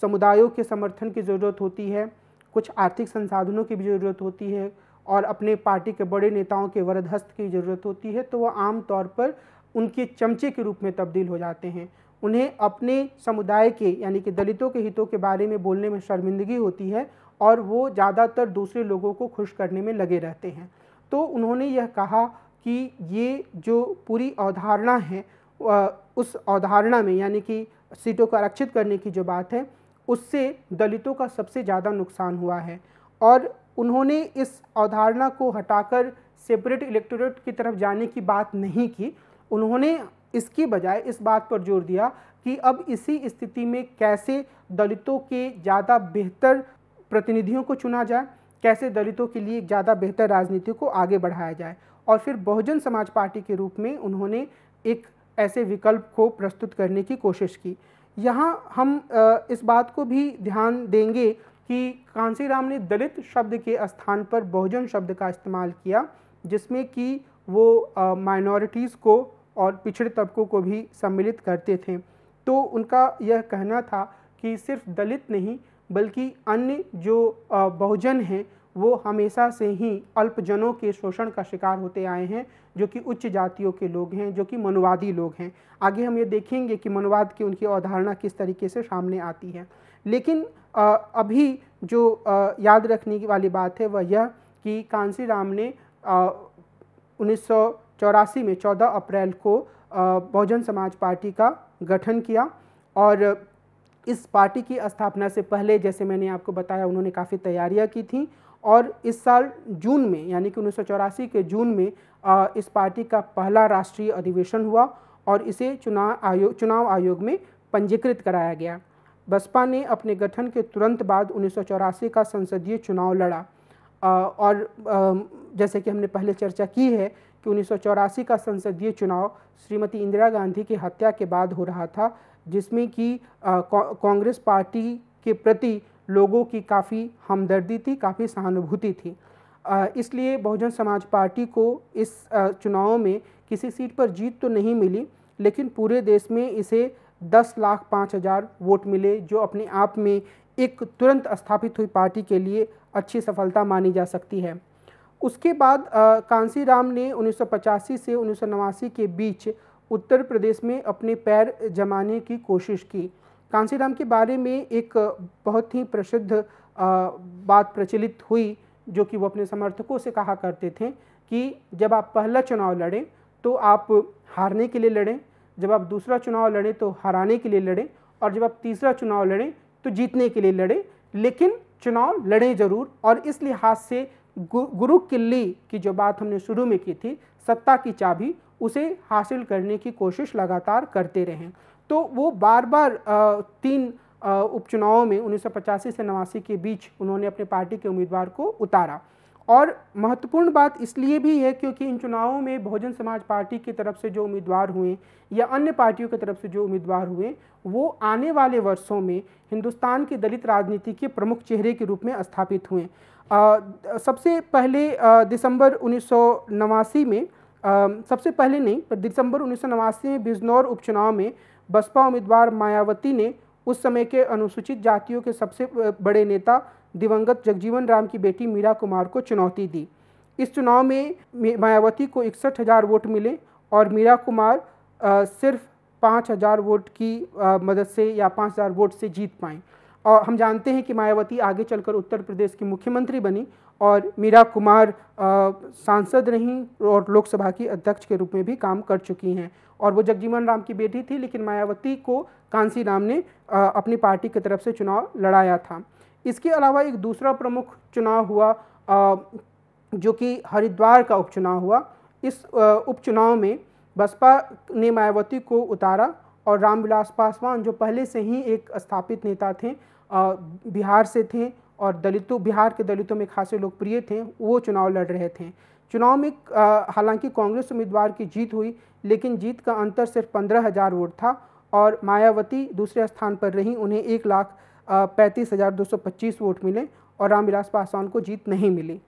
समुदायों के समर्थन की ज़रूरत होती है कुछ आर्थिक संसाधनों की भी ज़रूरत होती है और अपने पार्टी के बड़े नेताओं के वरदहस्त की ज़रूरत होती है तो वह आम तौर पर उनके चमचे के रूप में तब्दील हो जाते हैं उन्हें अपने समुदाय के यानी कि दलितों के हितों के बारे में बोलने में शर्मिंदगी होती है और वो ज़्यादातर दूसरे लोगों को खुश करने में लगे रहते हैं तो उन्होंने यह कहा कि ये जो पूरी अवधारणा है उस अवधारणा में यानी कि सीटों को आरक्षित करने की जो बात है उससे दलितों का सबसे ज़्यादा नुकसान हुआ है और उन्होंने इस अवधारणा को हटाकर सेपरेट इलेक्टोरेट की तरफ जाने की बात नहीं की उन्होंने इसकी बजाय इस बात पर जोर दिया कि अब इसी स्थिति में कैसे दलितों के ज़्यादा बेहतर प्रतिनिधियों को चुना जाए कैसे दलितों के लिए ज़्यादा बेहतर राजनीति को आगे बढ़ाया जाए और फिर बहुजन समाज पार्टी के रूप में उन्होंने एक ऐसे विकल्प को प्रस्तुत करने की कोशिश की यहाँ हम इस बात को भी ध्यान देंगे कि कांसीराम ने दलित शब्द के स्थान पर बहुजन शब्द का इस्तेमाल किया जिसमें कि वो माइनॉरिटीज़ को और पिछड़े तबकों को भी सम्मिलित करते थे तो उनका यह कहना था कि सिर्फ दलित नहीं बल्कि अन्य जो बहुजन हैं वो हमेशा से ही अल्पजनों के शोषण का शिकार होते आए हैं जो कि उच्च जातियों के लोग हैं जो कि मनुवादी लोग हैं आगे हम ये देखेंगे कि मनुवाद की उनकी अवधारणा किस तरीके से सामने आती है लेकिन आ, अभी जो आ, याद रखने की वाली बात है वह यह कि कांसी राम ने उन्नीस में 14 अप्रैल को बहुजन समाज पार्टी का गठन किया और इस पार्टी की स्थापना से पहले जैसे मैंने आपको बताया उन्होंने काफ़ी तैयारियां की थी और इस साल जून में यानी कि उन्नीस के जून में इस पार्टी का पहला राष्ट्रीय अधिवेशन हुआ और इसे चुनाव आयोग चुनाव आयोग में पंजीकृत कराया गया बसपा ने अपने गठन के तुरंत बाद उन्नीस का संसदीय चुनाव लड़ा और जैसे कि हमने पहले चर्चा की है कि उन्नीस का संसदीय चुनाव श्रीमती इंदिरा गांधी की हत्या के बाद हो रहा था जिसमें कि कांग्रेस पार्टी के प्रति लोगों की काफ़ी हमदर्दी थी काफ़ी सहानुभूति थी इसलिए बहुजन समाज पार्टी को इस चुनाव में किसी सीट पर जीत तो नहीं मिली लेकिन पूरे देश में इसे दस लाख पाँच हज़ार वोट मिले जो अपने आप में एक तुरंत स्थापित हुई पार्टी के लिए अच्छी सफलता मानी जा सकती है उसके बाद कांसी राम ने उन्नीस से उन्नीस के बीच उत्तर प्रदेश में अपने पैर जमाने की कोशिश की कांसी राम के बारे में एक बहुत ही प्रसिद्ध बात प्रचलित हुई जो कि वो अपने समर्थकों से कहा करते थे कि जब आप पहला चुनाव लड़ें तो आप हारने के लिए लड़ें जब आप दूसरा चुनाव लड़ें तो हराने के लिए लड़ें और जब आप तीसरा चुनाव लड़ें तो जीतने के लिए लड़ें लेकिन चुनाव लड़ें ज़रूर और इस लिहाज से गु, गुरु किल्ली की जो बात हमने शुरू में की थी सत्ता की चाबी उसे हासिल करने की कोशिश लगातार करते रहें तो वो बार बार तीन उपचुनावों में उन्नीस से नवासी के बीच उन्होंने अपने पार्टी के उम्मीदवार को उतारा और महत्वपूर्ण बात इसलिए भी है क्योंकि इन चुनावों में बहुजन समाज पार्टी की तरफ से जो उम्मीदवार हुए या अन्य पार्टियों की तरफ से जो उम्मीदवार हुए वो आने वाले वर्षों में हिंदुस्तान की दलित राजनीति के प्रमुख चेहरे के रूप में स्थापित हुए आ, सबसे पहले आ, दिसंबर उन्नीस में आ, सबसे पहले नहीं पर दिसंबर उन्नीस में बिजनौर उपचुनाव में बसपा उम्मीदवार मायावती ने उस समय के अनुसूचित जातियों के सबसे बड़े नेता दिवंगत जगजीवन राम की बेटी मीरा कुमार को चुनौती दी इस चुनाव में मायावती को इकसठ हज़ार वोट मिले और मीरा कुमार सिर्फ पाँच हज़ार वोट की मदद से या पाँच हज़ार वोट से जीत पाए और हम जानते हैं कि मायावती आगे चलकर उत्तर प्रदेश की मुख्यमंत्री बनी और मीरा कुमार सांसद रहीं और लोकसभा की अध्यक्ष के रूप में भी काम कर चुकी हैं और वो जगजीवन राम की बेटी थी लेकिन मायावती को कांसी राम ने अपनी पार्टी की तरफ से चुनाव लड़ाया था इसके अलावा एक दूसरा प्रमुख चुनाव हुआ जो कि हरिद्वार का उपचुनाव हुआ इस उपचुनाव में बसपा ने मायावती को उतारा और रामविलास पासवान जो पहले से ही एक स्थापित नेता थे बिहार से थे और दलितों बिहार के दलितों में खासे लोकप्रिय थे वो चुनाव लड़ रहे थे चुनाव में हालांकि कांग्रेस उम्मीदवार की जीत हुई लेकिन जीत का अंतर सिर्फ पंद्रह हज़ार वोट था और मायावती दूसरे स्थान पर रहीं उन्हें एक लाख पैंतीस हज़ार दो सौ पच्चीस वोट मिले और रामविलास पासवान को जीत नहीं मिली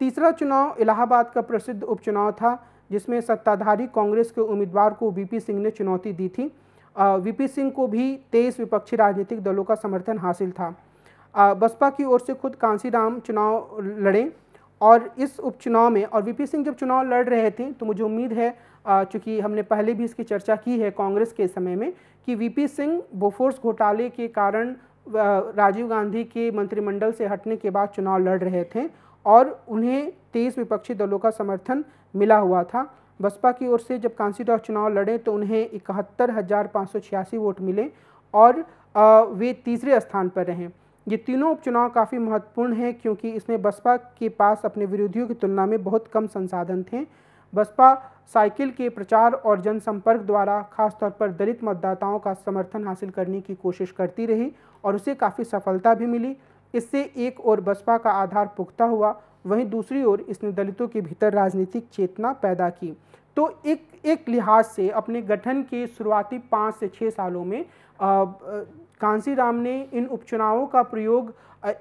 तीसरा चुनाव इलाहाबाद का प्रसिद्ध उपचुनाव था जिसमें सत्ताधारी कांग्रेस के उम्मीदवार को वीपी सिंह ने चुनौती दी थी वीपी सिंह को भी तेईस विपक्षी राजनीतिक दलों का समर्थन हासिल था बसपा की ओर से खुद कांसीराम चुनाव लड़ें और इस उपचुनाव में और वीपी सिंह जब चुनाव लड़ रहे थे तो मुझे उम्मीद है चूँकि हमने पहले भी इसकी चर्चा की है कांग्रेस के समय में कि वीपी सिंह बोफोर्स घोटाले के कारण राजीव गांधी के मंत्रिमंडल से हटने के बाद चुनाव लड़ रहे थे और उन्हें तेईस विपक्षी दलों का समर्थन मिला हुआ था बसपा की ओर से जब कांसीडॉक चुनाव लड़े तो उन्हें इकहत्तर हज़ार पाँच सौ छियासी वोट मिले और वे तीसरे स्थान पर रहें ये तीनों उपचुनाव काफ़ी महत्वपूर्ण हैं क्योंकि इसमें बसपा के पास अपने विरोधियों की तुलना में बहुत कम संसाधन थे बसपा साइकिल के प्रचार और जनसंपर्क द्वारा खासतौर पर दलित मतदाताओं का समर्थन हासिल करने की कोशिश करती रही और उसे काफ़ी सफलता भी मिली इससे एक ओर बसपा का आधार पुख्ता हुआ वहीं दूसरी ओर इसने दलितों के भीतर राजनीतिक चेतना पैदा की तो एक एक लिहाज से अपने गठन के शुरुआती पाँच से छः सालों में आ, कांसीराम ने इन उपचुनावों का प्रयोग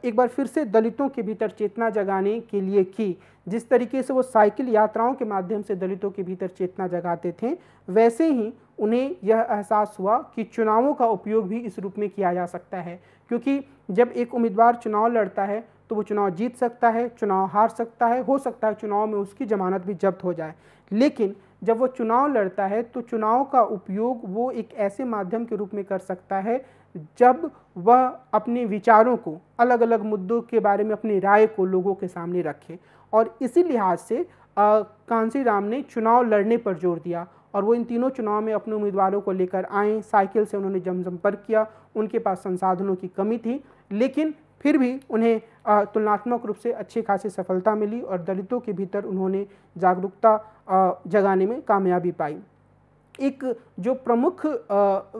एक बार फिर से दलितों के भीतर चेतना जगाने के लिए की जिस तरीके से वो साइकिल यात्राओं के माध्यम से दलितों के भीतर चेतना जगाते थे वैसे ही उन्हें यह एहसास हुआ कि चुनावों का उपयोग भी इस रूप में किया जा सकता है क्योंकि जब एक उम्मीदवार चुनाव लड़ता है तो वो चुनाव जीत सकता है चुनाव हार सकता है हो सकता है चुनाव में उसकी जमानत भी जब्त हो जाए लेकिन जब वो चुनाव लड़ता है तो चुनाव का उपयोग वो एक ऐसे माध्यम के रूप में कर सकता है जब वह अपने विचारों को अलग अलग मुद्दों के बारे में अपनी राय को लोगों के सामने रखे और इसी लिहाज से कांसी राम ने चुनाव लड़ने पर जोर दिया और वो इन तीनों चुनाव में अपने उम्मीदवारों को लेकर आए साइकिल से उन्होंने जनसंपर्क किया उनके पास संसाधनों की कमी थी लेकिन फिर भी उन्हें तुलनात्मक रूप से अच्छी खासी सफलता मिली और दलितों के भीतर उन्होंने जागरूकता जगाने में कामयाबी पाई एक जो प्रमुख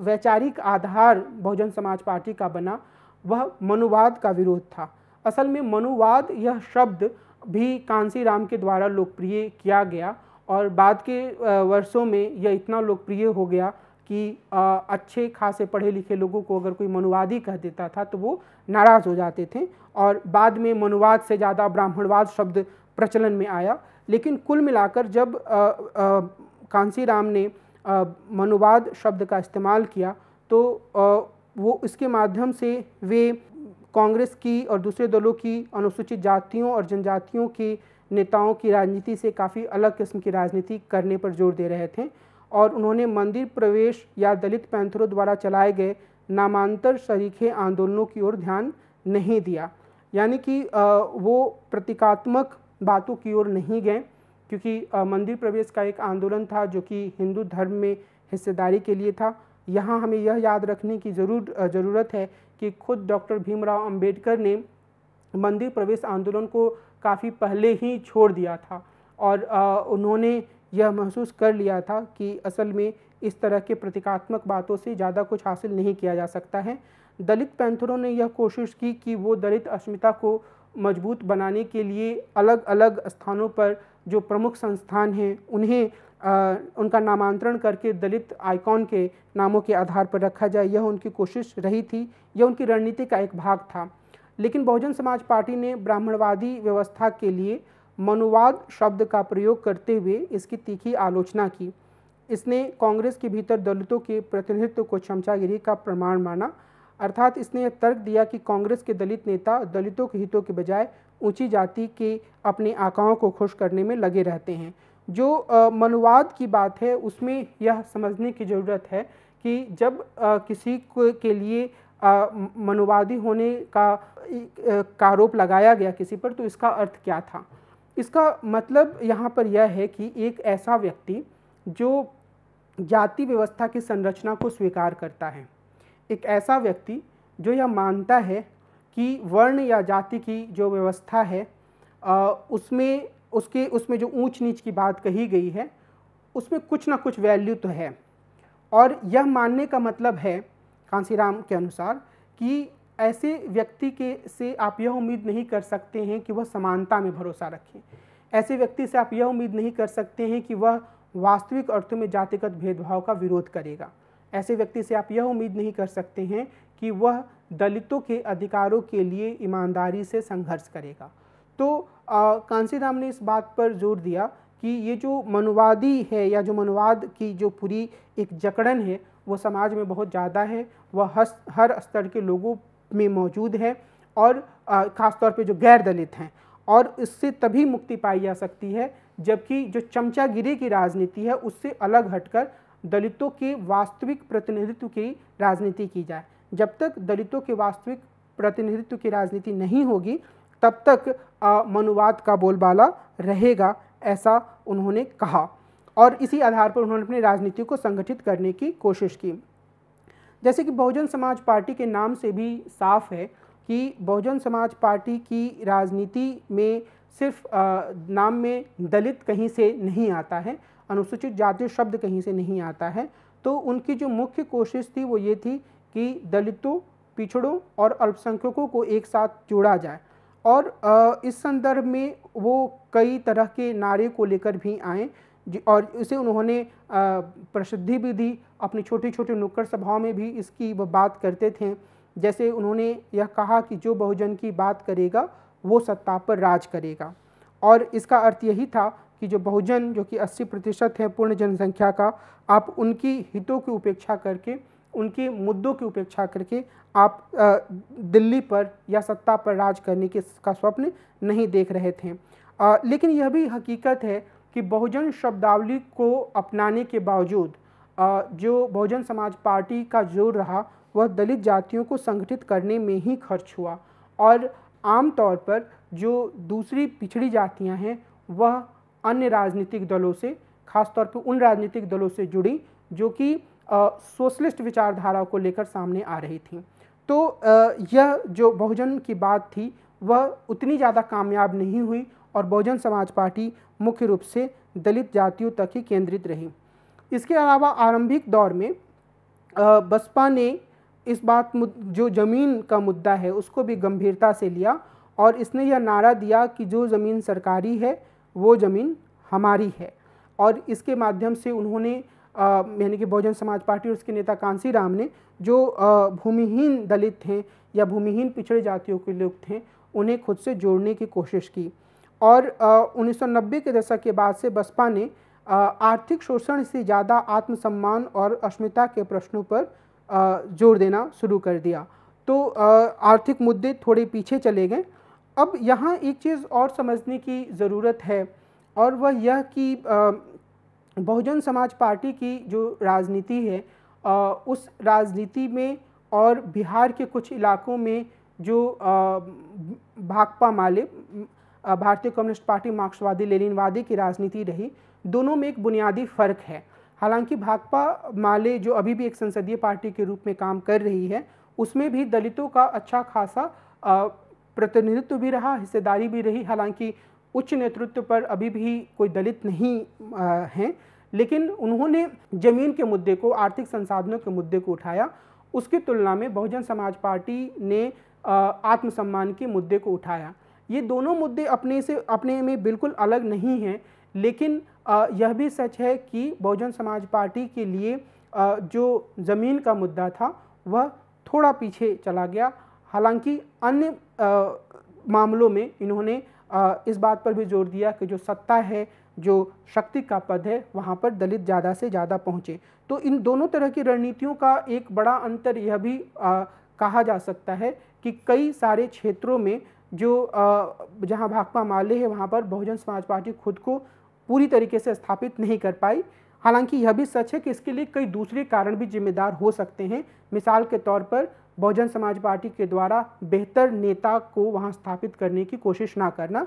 वैचारिक आधार बहुजन समाज पार्टी का बना वह मनुवाद का विरोध था असल में मनुवाद यह शब्द भी कांसी राम के द्वारा लोकप्रिय किया गया और बाद के वर्षों में यह इतना लोकप्रिय हो गया कि अच्छे खासे पढ़े लिखे लोगों को अगर कोई मनुवादी कह देता था तो वो नाराज़ हो जाते थे और बाद में मनुवाद से ज़्यादा ब्राह्मणवाद शब्द प्रचलन में आया लेकिन कुल मिलाकर जब कांसी राम ने मनुवाद शब्द का इस्तेमाल किया तो वो इसके माध्यम से वे कांग्रेस की और दूसरे दलों की अनुसूचित जातियों और जनजातियों के नेताओं की राजनीति से काफ़ी अलग किस्म की राजनीति करने पर जोर दे रहे थे और उन्होंने मंदिर प्रवेश या दलित पैंथरों द्वारा चलाए गए नामांतर शरीखे आंदोलनों की ओर ध्यान नहीं दिया यानी कि वो प्रतीकात्मक बातों की ओर नहीं गए क्योंकि मंदिर प्रवेश का एक आंदोलन था जो कि हिंदू धर्म में हिस्सेदारी के लिए था यहाँ हमें यह याद रखने की ज़रूर ज़रूरत है कि खुद डॉक्टर भीमराव अंबेडकर ने मंदिर प्रवेश आंदोलन को काफ़ी पहले ही छोड़ दिया था और उन्होंने यह महसूस कर लिया था कि असल में इस तरह के प्रतीकात्मक बातों से ज़्यादा कुछ हासिल नहीं किया जा सकता है दलित पैंथरों ने यह कोशिश की कि वो दलित अस्मिता को मजबूत बनाने के लिए अलग अलग स्थानों पर जो प्रमुख संस्थान हैं उन्हें आ, उनका नामांतरण करके दलित आइकॉन के नामों के आधार पर रखा जाए यह उनकी कोशिश रही थी यह उनकी रणनीति का एक भाग था लेकिन बहुजन समाज पार्टी ने ब्राह्मणवादी व्यवस्था के लिए मनुवाद शब्द का प्रयोग करते हुए इसकी तीखी आलोचना की इसने कांग्रेस के भीतर दलितों के प्रतिनिधित्व को क्षमतागिरी का प्रमाण माना अर्थात इसने तर्क दिया कि कांग्रेस के दलित नेता दलितों के हितों के बजाय ऊंची जाति के अपने आकाओं को खुश करने में लगे रहते हैं जो मनुवाद की बात है उसमें यह समझने की ज़रूरत है कि जब किसी के लिए मनुवादी होने का आरोप लगाया गया किसी पर तो इसका अर्थ क्या था इसका मतलब यहाँ पर यह है कि एक ऐसा व्यक्ति जो जाति व्यवस्था की संरचना को स्वीकार करता है एक ऐसा व्यक्ति जो यह मानता है कि वर्ण या जाति की जो व्यवस्था है आ, उसमें उसके उसमें जो ऊंच नीच की बात कही गई है उसमें कुछ ना कुछ वैल्यू तो है और यह मानने का मतलब है कांसीराम के अनुसार कि ऐसे व्यक्ति के से आप यह उम्मीद नहीं कर सकते हैं कि वह समानता में भरोसा रखें ऐसे व्यक्ति से आप यह उम्मीद नहीं कर सकते हैं कि वह वास्तविक अर्थों में जातिगत भेदभाव का विरोध करेगा ऐसे व्यक्ति से आप यह उम्मीद नहीं कर सकते हैं कि वह दलितों के अधिकारों के लिए ईमानदारी से संघर्ष करेगा तो कांसीराम ने इस बात पर जोर दिया कि ये जो मनुवादी है या जो मनुवाद की जो पूरी एक जकड़न है वो समाज में बहुत ज़्यादा है वह हस, हर स्तर के लोगों में मौजूद है और ख़ासतौर पे जो गैर दलित हैं और इससे तभी मुक्ति पाई जा सकती है जबकि जो चमचागिरी की राजनीति है उससे अलग हटकर दलितों के वास्तविक प्रतिनिधित्व की राजनीति की जाए जब तक दलितों के वास्तविक प्रतिनिधित्व की राजनीति नहीं होगी तब तक मनुवाद का बोलबाला रहेगा ऐसा उन्होंने कहा और इसी आधार पर उन्होंने अपनी राजनीति को संगठित करने की कोशिश की जैसे कि बहुजन समाज पार्टी के नाम से भी साफ है कि बहुजन समाज पार्टी की राजनीति में सिर्फ नाम में दलित कहीं से नहीं आता है अनुसूचित जाति शब्द कहीं से नहीं आता है तो उनकी जो मुख्य कोशिश थी वो ये थी कि दलितों पिछड़ों और अल्पसंख्यकों को एक साथ जोड़ा जाए और इस संदर्भ में वो कई तरह के नारे को लेकर भी आए और इसे उन्होंने प्रसिद्धि भी दी अपनी छोटी छोटी नुक्कड़ सभाओं में भी इसकी वह बात करते थे जैसे उन्होंने यह कहा कि जो बहुजन की बात करेगा वो सत्ता पर राज करेगा और इसका अर्थ यही था कि जो बहुजन जो कि 80 प्रतिशत है पूर्ण जनसंख्या का आप उनकी हितों की उपेक्षा करके उनके मुद्दों की उपेक्षा करके आप दिल्ली पर या सत्ता पर राज करने के का स्वप्न नहीं देख रहे थे लेकिन यह भी हकीकत है कि बहुजन शब्दावली को अपनाने के बावजूद जो बहुजन समाज पार्टी का जोर रहा वह दलित जातियों को संगठित करने में ही खर्च हुआ और आमतौर पर जो दूसरी पिछड़ी जातियां हैं वह अन्य राजनीतिक दलों से खासतौर पर उन राजनीतिक दलों से जुड़ी जो कि सोशलिस्ट विचारधारा को लेकर सामने आ रही थी तो यह जो बहुजन की बात थी वह उतनी ज़्यादा कामयाब नहीं हुई और बहुजन समाज पार्टी मुख्य रूप से दलित जातियों तक ही केंद्रित रही इसके अलावा आरंभिक दौर में बसपा ने इस बात जो ज़मीन का मुद्दा है उसको भी गंभीरता से लिया और इसने यह नारा दिया कि जो ज़मीन सरकारी है वो ज़मीन हमारी है और इसके माध्यम से उन्होंने यानी कि बहुजन समाज पार्टी और उसके नेता कांसी राम ने जो भूमिहीन दलित थे या भूमिहीन पिछड़े जातियों के लोग थे उन्हें खुद से जोड़ने की कोशिश की और उन्नीस के दशक के बाद से बसपा ने आर्थिक शोषण से ज़्यादा आत्मसम्मान और अस्मिता के प्रश्नों पर जोर देना शुरू कर दिया तो आर्थिक मुद्दे थोड़े पीछे चले गए अब यहाँ एक चीज़ और समझने की ज़रूरत है और वह यह कि बहुजन समाज पार्टी की जो राजनीति है आ, उस राजनीति में और बिहार के कुछ इलाकों में जो भाकपा माले भारतीय कम्युनिस्ट पार्टी मार्क्सवादी लेनिनवादी की राजनीति रही दोनों में एक बुनियादी फ़र्क है हालांकि भाकपा माले जो अभी भी एक संसदीय पार्टी के रूप में काम कर रही है उसमें भी दलितों का अच्छा खासा प्रतिनिधित्व भी रहा हिस्सेदारी भी रही हालांकि उच्च नेतृत्व पर अभी भी कोई दलित नहीं हैं लेकिन उन्होंने जमीन के मुद्दे को आर्थिक संसाधनों के मुद्दे को उठाया उसकी तुलना में बहुजन समाज पार्टी ने आत्मसम्मान के मुद्दे को उठाया ये दोनों मुद्दे अपने से अपने में बिल्कुल अलग नहीं हैं लेकिन यह भी सच है कि बहुजन समाज पार्टी के लिए जो ज़मीन का मुद्दा था वह थोड़ा पीछे चला गया हालांकि अन्य मामलों में इन्होंने इस बात पर भी जोर दिया कि जो सत्ता है जो शक्ति का पद है वहाँ पर दलित ज़्यादा से ज़्यादा पहुँचे तो इन दोनों तरह की रणनीतियों का एक बड़ा अंतर यह भी आ, कहा जा सकता है कि कई सारे क्षेत्रों में जो जहाँ भाकपा माले है वहाँ पर बहुजन समाज पार्टी खुद को पूरी तरीके से स्थापित नहीं कर पाई हालांकि यह भी सच है कि इसके लिए कई दूसरे कारण भी जिम्मेदार हो सकते हैं मिसाल के तौर पर बहुजन समाज पार्टी के द्वारा बेहतर नेता को वहाँ स्थापित करने की कोशिश ना करना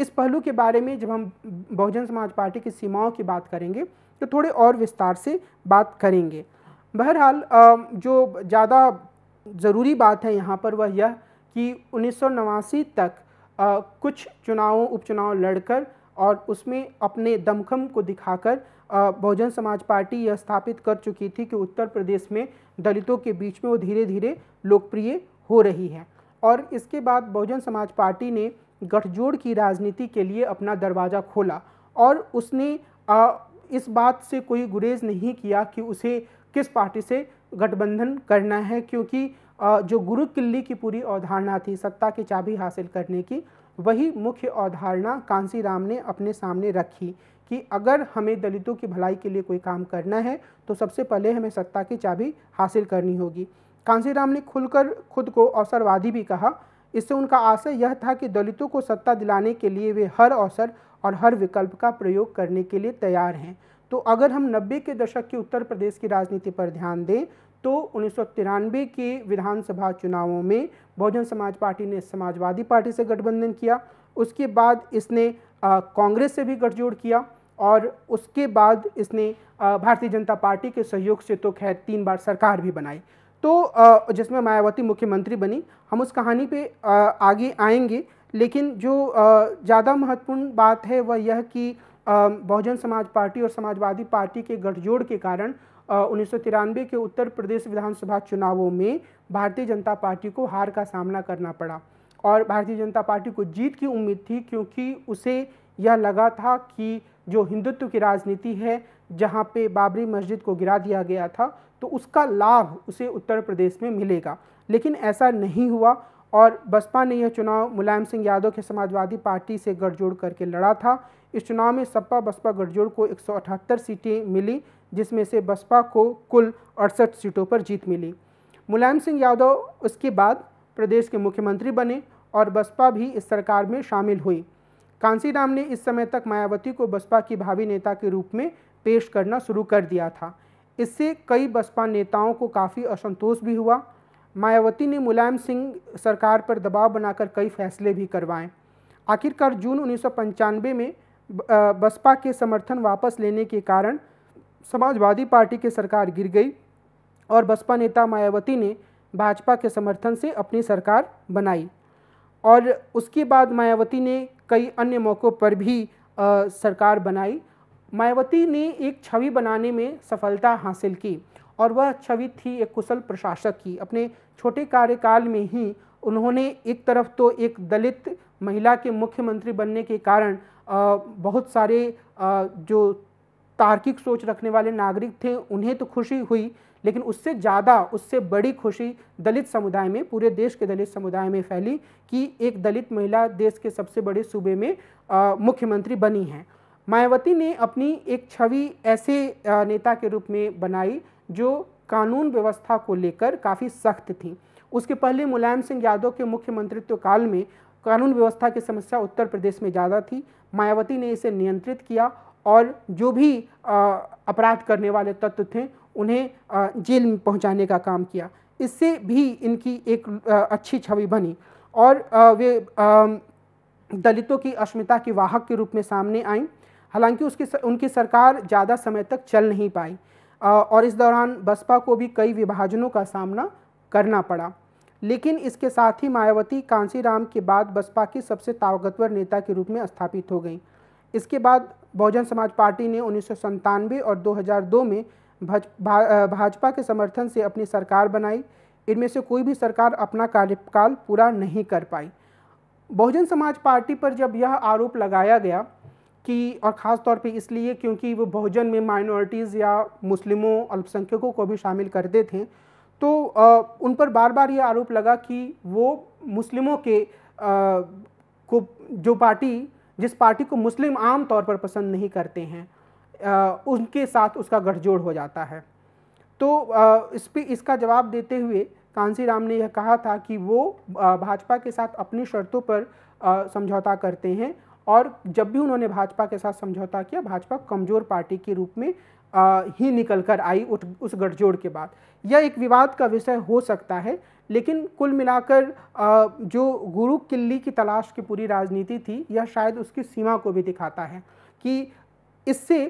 इस पहलू के बारे में जब हम बहुजन समाज पार्टी की सीमाओं की बात करेंगे तो थोड़े और विस्तार से बात करेंगे बहरहाल जो ज़्यादा ज़रूरी बात है यहाँ पर वह यह कि उन्नीस तक कुछ चुनावों उपचुनाव लड़कर और उसमें अपने दमखम को दिखाकर बहुजन समाज पार्टी यह स्थापित कर चुकी थी कि उत्तर प्रदेश में दलितों के बीच में वो धीरे धीरे लोकप्रिय हो रही है और इसके बाद बहुजन समाज पार्टी ने गठजोड़ की राजनीति के लिए अपना दरवाज़ा खोला और उसने आ, इस बात से कोई गुरेज नहीं किया कि उसे किस पार्टी से गठबंधन करना है क्योंकि आ, जो गुरु किल्ली की पूरी अवधारणा थी सत्ता की चाबी हासिल करने की वही मुख्य अवधारणा कांसी राम ने अपने सामने रखी कि अगर हमें दलितों की भलाई के लिए कोई काम करना है तो सबसे पहले हमें सत्ता की चाबी हासिल करनी होगी कांसीराम ने खुलकर खुद को अवसरवादी भी कहा इससे उनका आशय यह था कि दलितों को सत्ता दिलाने के लिए वे हर अवसर और हर विकल्प का प्रयोग करने के लिए तैयार हैं तो अगर हम नब्बे के दशक की उत्तर प्रदेश की राजनीति पर ध्यान दें तो उन्नीस के विधानसभा चुनावों में बहुजन समाज पार्टी ने समाजवादी पार्टी से गठबंधन किया उसके बाद इसने कांग्रेस से भी गठजोड़ किया और उसके बाद इसने भारतीय जनता पार्टी के सहयोग से तो खैर तीन बार सरकार भी बनाई तो जिसमें मायावती मुख्यमंत्री बनी हम उस कहानी पे आगे आएंगे लेकिन जो ज़्यादा महत्वपूर्ण बात है वह यह कि बहुजन समाज पार्टी और समाजवादी पार्टी के गठजोड़ के कारण उन्नीस के उत्तर प्रदेश विधानसभा चुनावों में भारतीय जनता पार्टी को हार का सामना करना पड़ा और भारतीय जनता पार्टी को जीत की उम्मीद थी क्योंकि उसे यह लगा था कि जो हिंदुत्व की राजनीति है जहाँ पे बाबरी मस्जिद को गिरा दिया गया था तो उसका लाभ उसे उत्तर प्रदेश में मिलेगा लेकिन ऐसा नहीं हुआ और बसपा ने यह चुनाव मुलायम सिंह यादव के समाजवादी पार्टी से गठजोड़ करके लड़ा था इस चुनाव में सपा बसपा गठजोड़ को 178 सीटें मिली जिसमें से बसपा को कुल अड़सठ सीटों पर जीत मिली मुलायम सिंह यादव उसके बाद प्रदेश के मुख्यमंत्री बने और बसपा भी इस सरकार में शामिल हुई कांसीराम ने इस समय तक मायावती को बसपा की भावी नेता के रूप में पेश करना शुरू कर दिया था इससे कई बसपा नेताओं को काफ़ी असंतोष भी हुआ मायावती ने मुलायम सिंह सरकार पर दबाव बनाकर कई फैसले भी करवाए आखिरकार जून उन्नीस में बसपा के समर्थन वापस लेने के कारण समाजवादी पार्टी की सरकार गिर गई और बसपा नेता मायावती ने भाजपा के समर्थन से अपनी सरकार बनाई और उसके बाद मायावती ने कई अन्य मौक़ों पर भी आ, सरकार बनाई मायावती ने एक छवि बनाने में सफलता हासिल की और वह छवि थी एक कुशल प्रशासक की अपने छोटे कार्यकाल में ही उन्होंने एक तरफ तो एक दलित महिला के मुख्यमंत्री बनने के कारण आ, बहुत सारे आ, जो तार्किक सोच रखने वाले नागरिक थे उन्हें तो खुशी हुई लेकिन उससे ज़्यादा उससे बड़ी खुशी दलित समुदाय में पूरे देश के दलित समुदाय में फैली कि एक दलित महिला देश के सबसे बड़े सूबे में मुख्यमंत्री बनी है मायावती ने अपनी एक छवि ऐसे नेता के रूप में बनाई जो कानून व्यवस्था को लेकर काफ़ी सख्त थी उसके पहले मुलायम सिंह यादव के मुख्यमंत्रित्व काल में कानून व्यवस्था की समस्या उत्तर प्रदेश में ज़्यादा थी मायावती ने इसे नियंत्रित किया और जो भी अपराध करने वाले तत्व थे उन्हें जेल में पहुँचाने का काम किया इससे भी इनकी एक अच्छी छवि बनी और वे दलितों की अस्मिता के वाहक के रूप में सामने आई हालांकि उसकी उनकी सरकार ज़्यादा समय तक चल नहीं पाई और इस दौरान बसपा को भी कई विभाजनों का सामना करना पड़ा लेकिन इसके साथ ही मायावती कांसीराम के बाद बसपा की सबसे ताकतवर नेता के रूप में स्थापित हो गई इसके बाद बहुजन समाज पार्टी ने उन्नीस और 2002 में भज भा, भाजपा के समर्थन से अपनी सरकार बनाई इनमें से कोई भी सरकार अपना कार्यकाल पूरा नहीं कर पाई बहुजन समाज पार्टी पर जब यह आरोप लगाया गया कि और ख़ास तौर पे इसलिए क्योंकि वो बहुजन में माइनॉरिटीज़ या मुस्लिमों अल्पसंख्यकों को भी शामिल करते थे तो आ, उन पर बार बार ये आरोप लगा कि वो मुस्लिमों के आ, को जो पार्टी जिस पार्टी को मुस्लिम आम तौर पर पसंद नहीं करते हैं उनके साथ उसका गठजोड़ हो जाता है तो इस पर इसका जवाब देते हुए राम ने यह कहा था कि वो भाजपा के साथ अपनी शर्तों पर समझौता करते हैं और जब भी उन्होंने भाजपा के साथ समझौता किया भाजपा कमज़ोर पार्टी के रूप में आ, ही निकल कर आई उठ उस गठजोड़ के बाद यह एक विवाद का विषय हो सकता है लेकिन कुल मिलाकर आ, जो गुरु किल्ली की तलाश की पूरी राजनीति थी यह शायद उसकी सीमा को भी दिखाता है कि इससे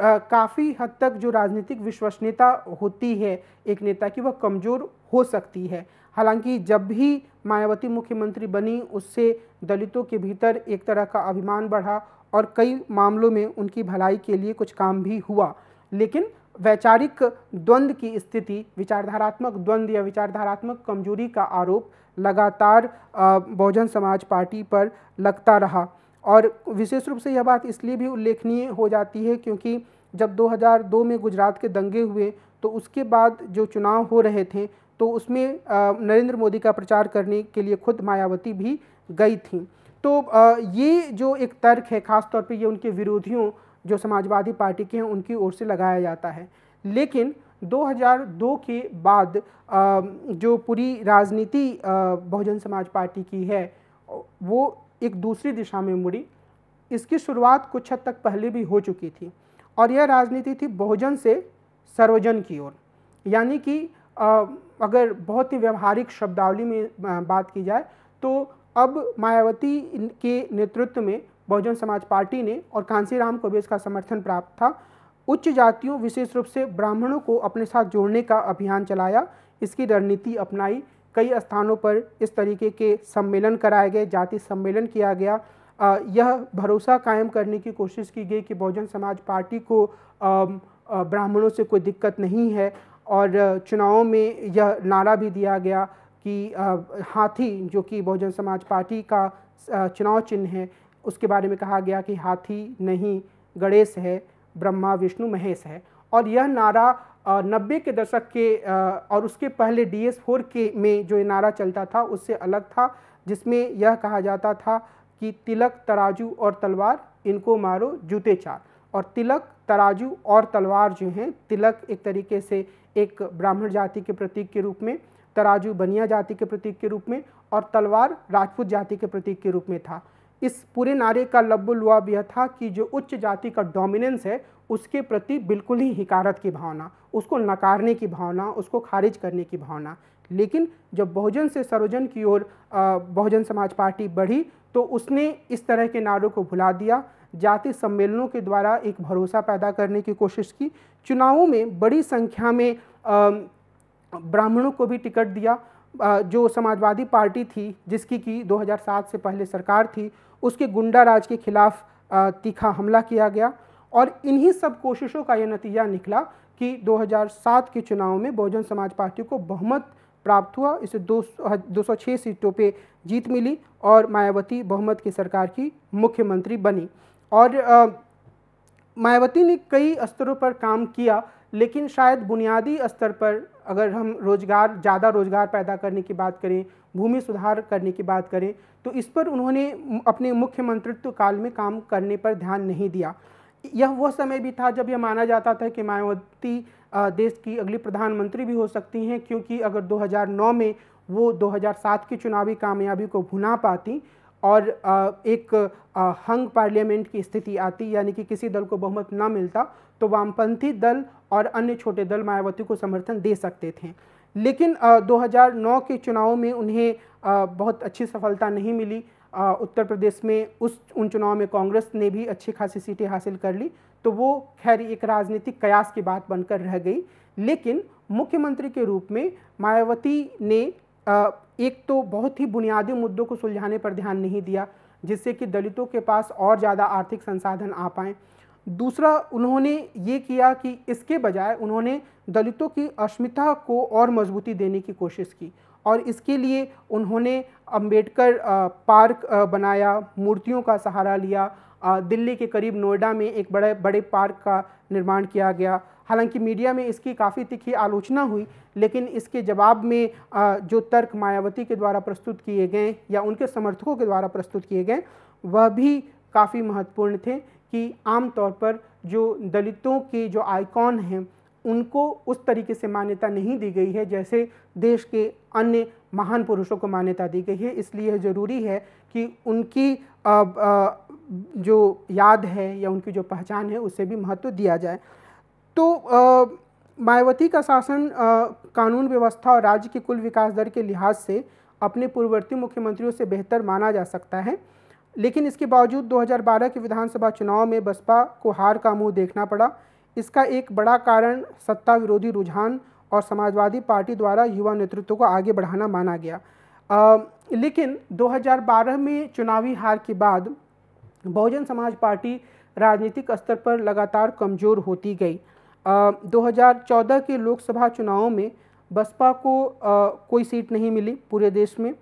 काफ़ी हद तक जो राजनीतिक विश्वसनीयता होती है एक नेता की वह कमज़ोर हो सकती है हालांकि जब भी मायावती मुख्यमंत्री बनी उससे दलितों के भीतर एक तरह का अभिमान बढ़ा और कई मामलों में उनकी भलाई के लिए कुछ काम भी हुआ लेकिन वैचारिक द्वंद्व की स्थिति विचारधारात्मक द्वंद्व या विचारधारात्मक कमजोरी का आरोप लगातार बहुजन समाज पार्टी पर लगता रहा और विशेष रूप से यह बात इसलिए भी उल्लेखनीय हो जाती है क्योंकि जब 2002 में गुजरात के दंगे हुए तो उसके बाद जो चुनाव हो रहे थे तो उसमें नरेंद्र मोदी का प्रचार करने के लिए खुद मायावती भी गई थी तो ये जो एक तर्क है ख़ासतौर पर ये उनके विरोधियों जो समाजवादी पार्टी के हैं उनकी ओर से लगाया जाता है लेकिन 2002 के बाद जो पूरी राजनीति बहुजन समाज पार्टी की है वो एक दूसरी दिशा में मुड़ी इसकी शुरुआत कुछ हद तक पहले भी हो चुकी थी और यह राजनीति थी बहुजन से सर्वजन की ओर यानी कि अगर बहुत ही व्यवहारिक शब्दावली में बात की जाए तो अब मायावती के नेतृत्व में बहुजन समाज पार्टी ने और कांसीराम को भी इसका समर्थन प्राप्त था उच्च जातियों विशेष रूप से ब्राह्मणों को अपने साथ जोड़ने का अभियान चलाया इसकी रणनीति अपनाई कई स्थानों पर इस तरीके के सम्मेलन कराए गए जाति सम्मेलन किया गया आ, यह भरोसा कायम करने की कोशिश की गई कि बहुजन समाज पार्टी को ब्राह्मणों से कोई दिक्कत नहीं है और चुनावों में यह नारा भी दिया गया कि आ, हाथी जो कि बहुजन समाज पार्टी का चुनाव चिन्ह है उसके बारे में कहा गया कि हाथी नहीं गणेश है ब्रह्मा विष्णु महेश है और यह नारा नब्बे के दशक के और उसके पहले डी एस फोर के में जो नारा चलता था उससे अलग था जिसमें यह कहा जाता था कि तिलक तराजू और तलवार इनको मारो जूते चार और तिलक तराजू और तलवार जो हैं तिलक एक तरीके से एक ब्राह्मण जाति के प्रतीक के रूप में तराजू बनिया जाति के प्रतीक के रूप में और तलवार राजपूत जाति के प्रतीक के रूप में था इस पूरे नारे का लब्बुलवाब यह था कि जो उच्च जाति का डोमिनेंस है उसके प्रति बिल्कुल ही हिकारत की भावना उसको नकारने की भावना उसको खारिज करने की भावना लेकिन जब बहुजन से सर्वजन की ओर बहुजन समाज पार्टी बढ़ी तो उसने इस तरह के नारों को भुला दिया जाति सम्मेलनों के द्वारा एक भरोसा पैदा करने की कोशिश की चुनावों में बड़ी संख्या में ब्राह्मणों को भी टिकट दिया जो समाजवादी पार्टी थी जिसकी कि 2007 से पहले सरकार थी उसके गुंडा राज के खिलाफ तीखा हमला किया गया और इन्हीं सब कोशिशों का यह नतीजा निकला कि 2007 के चुनाव में बहुजन समाज पार्टी को बहुमत प्राप्त हुआ इसे दो हाँ, दो सीटों पे जीत मिली और मायावती बहुमत की सरकार की मुख्यमंत्री बनी और आ, मायावती ने कई स्तरों पर काम किया लेकिन शायद बुनियादी स्तर पर अगर हम रोजगार ज़्यादा रोजगार पैदा करने की बात करें भूमि सुधार करने की बात करें तो इस पर उन्होंने अपने मुख्यमंत्रित्व काल में काम करने पर ध्यान नहीं दिया यह वो समय भी था जब यह माना जाता था कि मायावती देश की अगली प्रधानमंत्री भी हो सकती हैं क्योंकि अगर 2009 में वो 2007 की चुनावी कामयाबी को भुना पाती और एक हंग पार्लियामेंट की स्थिति आती यानी कि किसी दल को बहुमत न मिलता तो वामपंथी दल और अन्य छोटे दल मायावती को समर्थन दे सकते थे लेकिन 2009 के चुनाव में उन्हें बहुत अच्छी सफलता नहीं मिली उत्तर प्रदेश में उस उन चुनाव में कांग्रेस ने भी अच्छी खासी सीटें हासिल कर ली तो वो खैर एक राजनीतिक कयास की बात बनकर रह गई लेकिन मुख्यमंत्री के रूप में मायावती ने एक तो बहुत ही बुनियादी मुद्दों को सुलझाने पर ध्यान नहीं दिया जिससे कि दलितों के पास और ज़्यादा आर्थिक संसाधन आ पाएँ दूसरा उन्होंने ये किया कि इसके बजाय उन्होंने दलितों की अस्मिता को और मजबूती देने की कोशिश की और इसके लिए उन्होंने अंबेडकर पार्क बनाया मूर्तियों का सहारा लिया दिल्ली के करीब नोएडा में एक बड़े बड़े पार्क का निर्माण किया गया हालांकि मीडिया में इसकी काफ़ी तिखी आलोचना हुई लेकिन इसके जवाब में जो तर्क मायावती के द्वारा प्रस्तुत किए गए या उनके समर्थकों के द्वारा प्रस्तुत किए गए वह भी काफ़ी महत्वपूर्ण थे कि आमतौर पर जो दलितों के जो आइकॉन हैं उनको उस तरीके से मान्यता नहीं दी गई है जैसे देश के अन्य महान पुरुषों को मान्यता दी गई है इसलिए ज़रूरी है कि उनकी जो याद है या उनकी जो पहचान है उसे भी महत्व दिया जाए तो मायावती का शासन कानून व्यवस्था और राज्य की कुल विकास दर के लिहाज से अपने पूर्ववर्ती मुख्यमंत्रियों से बेहतर माना जा सकता है लेकिन इसके बावजूद 2012 के विधानसभा चुनाव में बसपा को हार का मुंह देखना पड़ा इसका एक बड़ा कारण सत्ता विरोधी रुझान और समाजवादी पार्टी द्वारा युवा नेतृत्व को आगे बढ़ाना माना गया आ, लेकिन 2012 में चुनावी हार के बाद बहुजन समाज पार्टी राजनीतिक स्तर पर लगातार कमज़ोर होती गई आ, 2014 के लोकसभा चुनावों में बसपा को आ, कोई सीट नहीं मिली पूरे देश में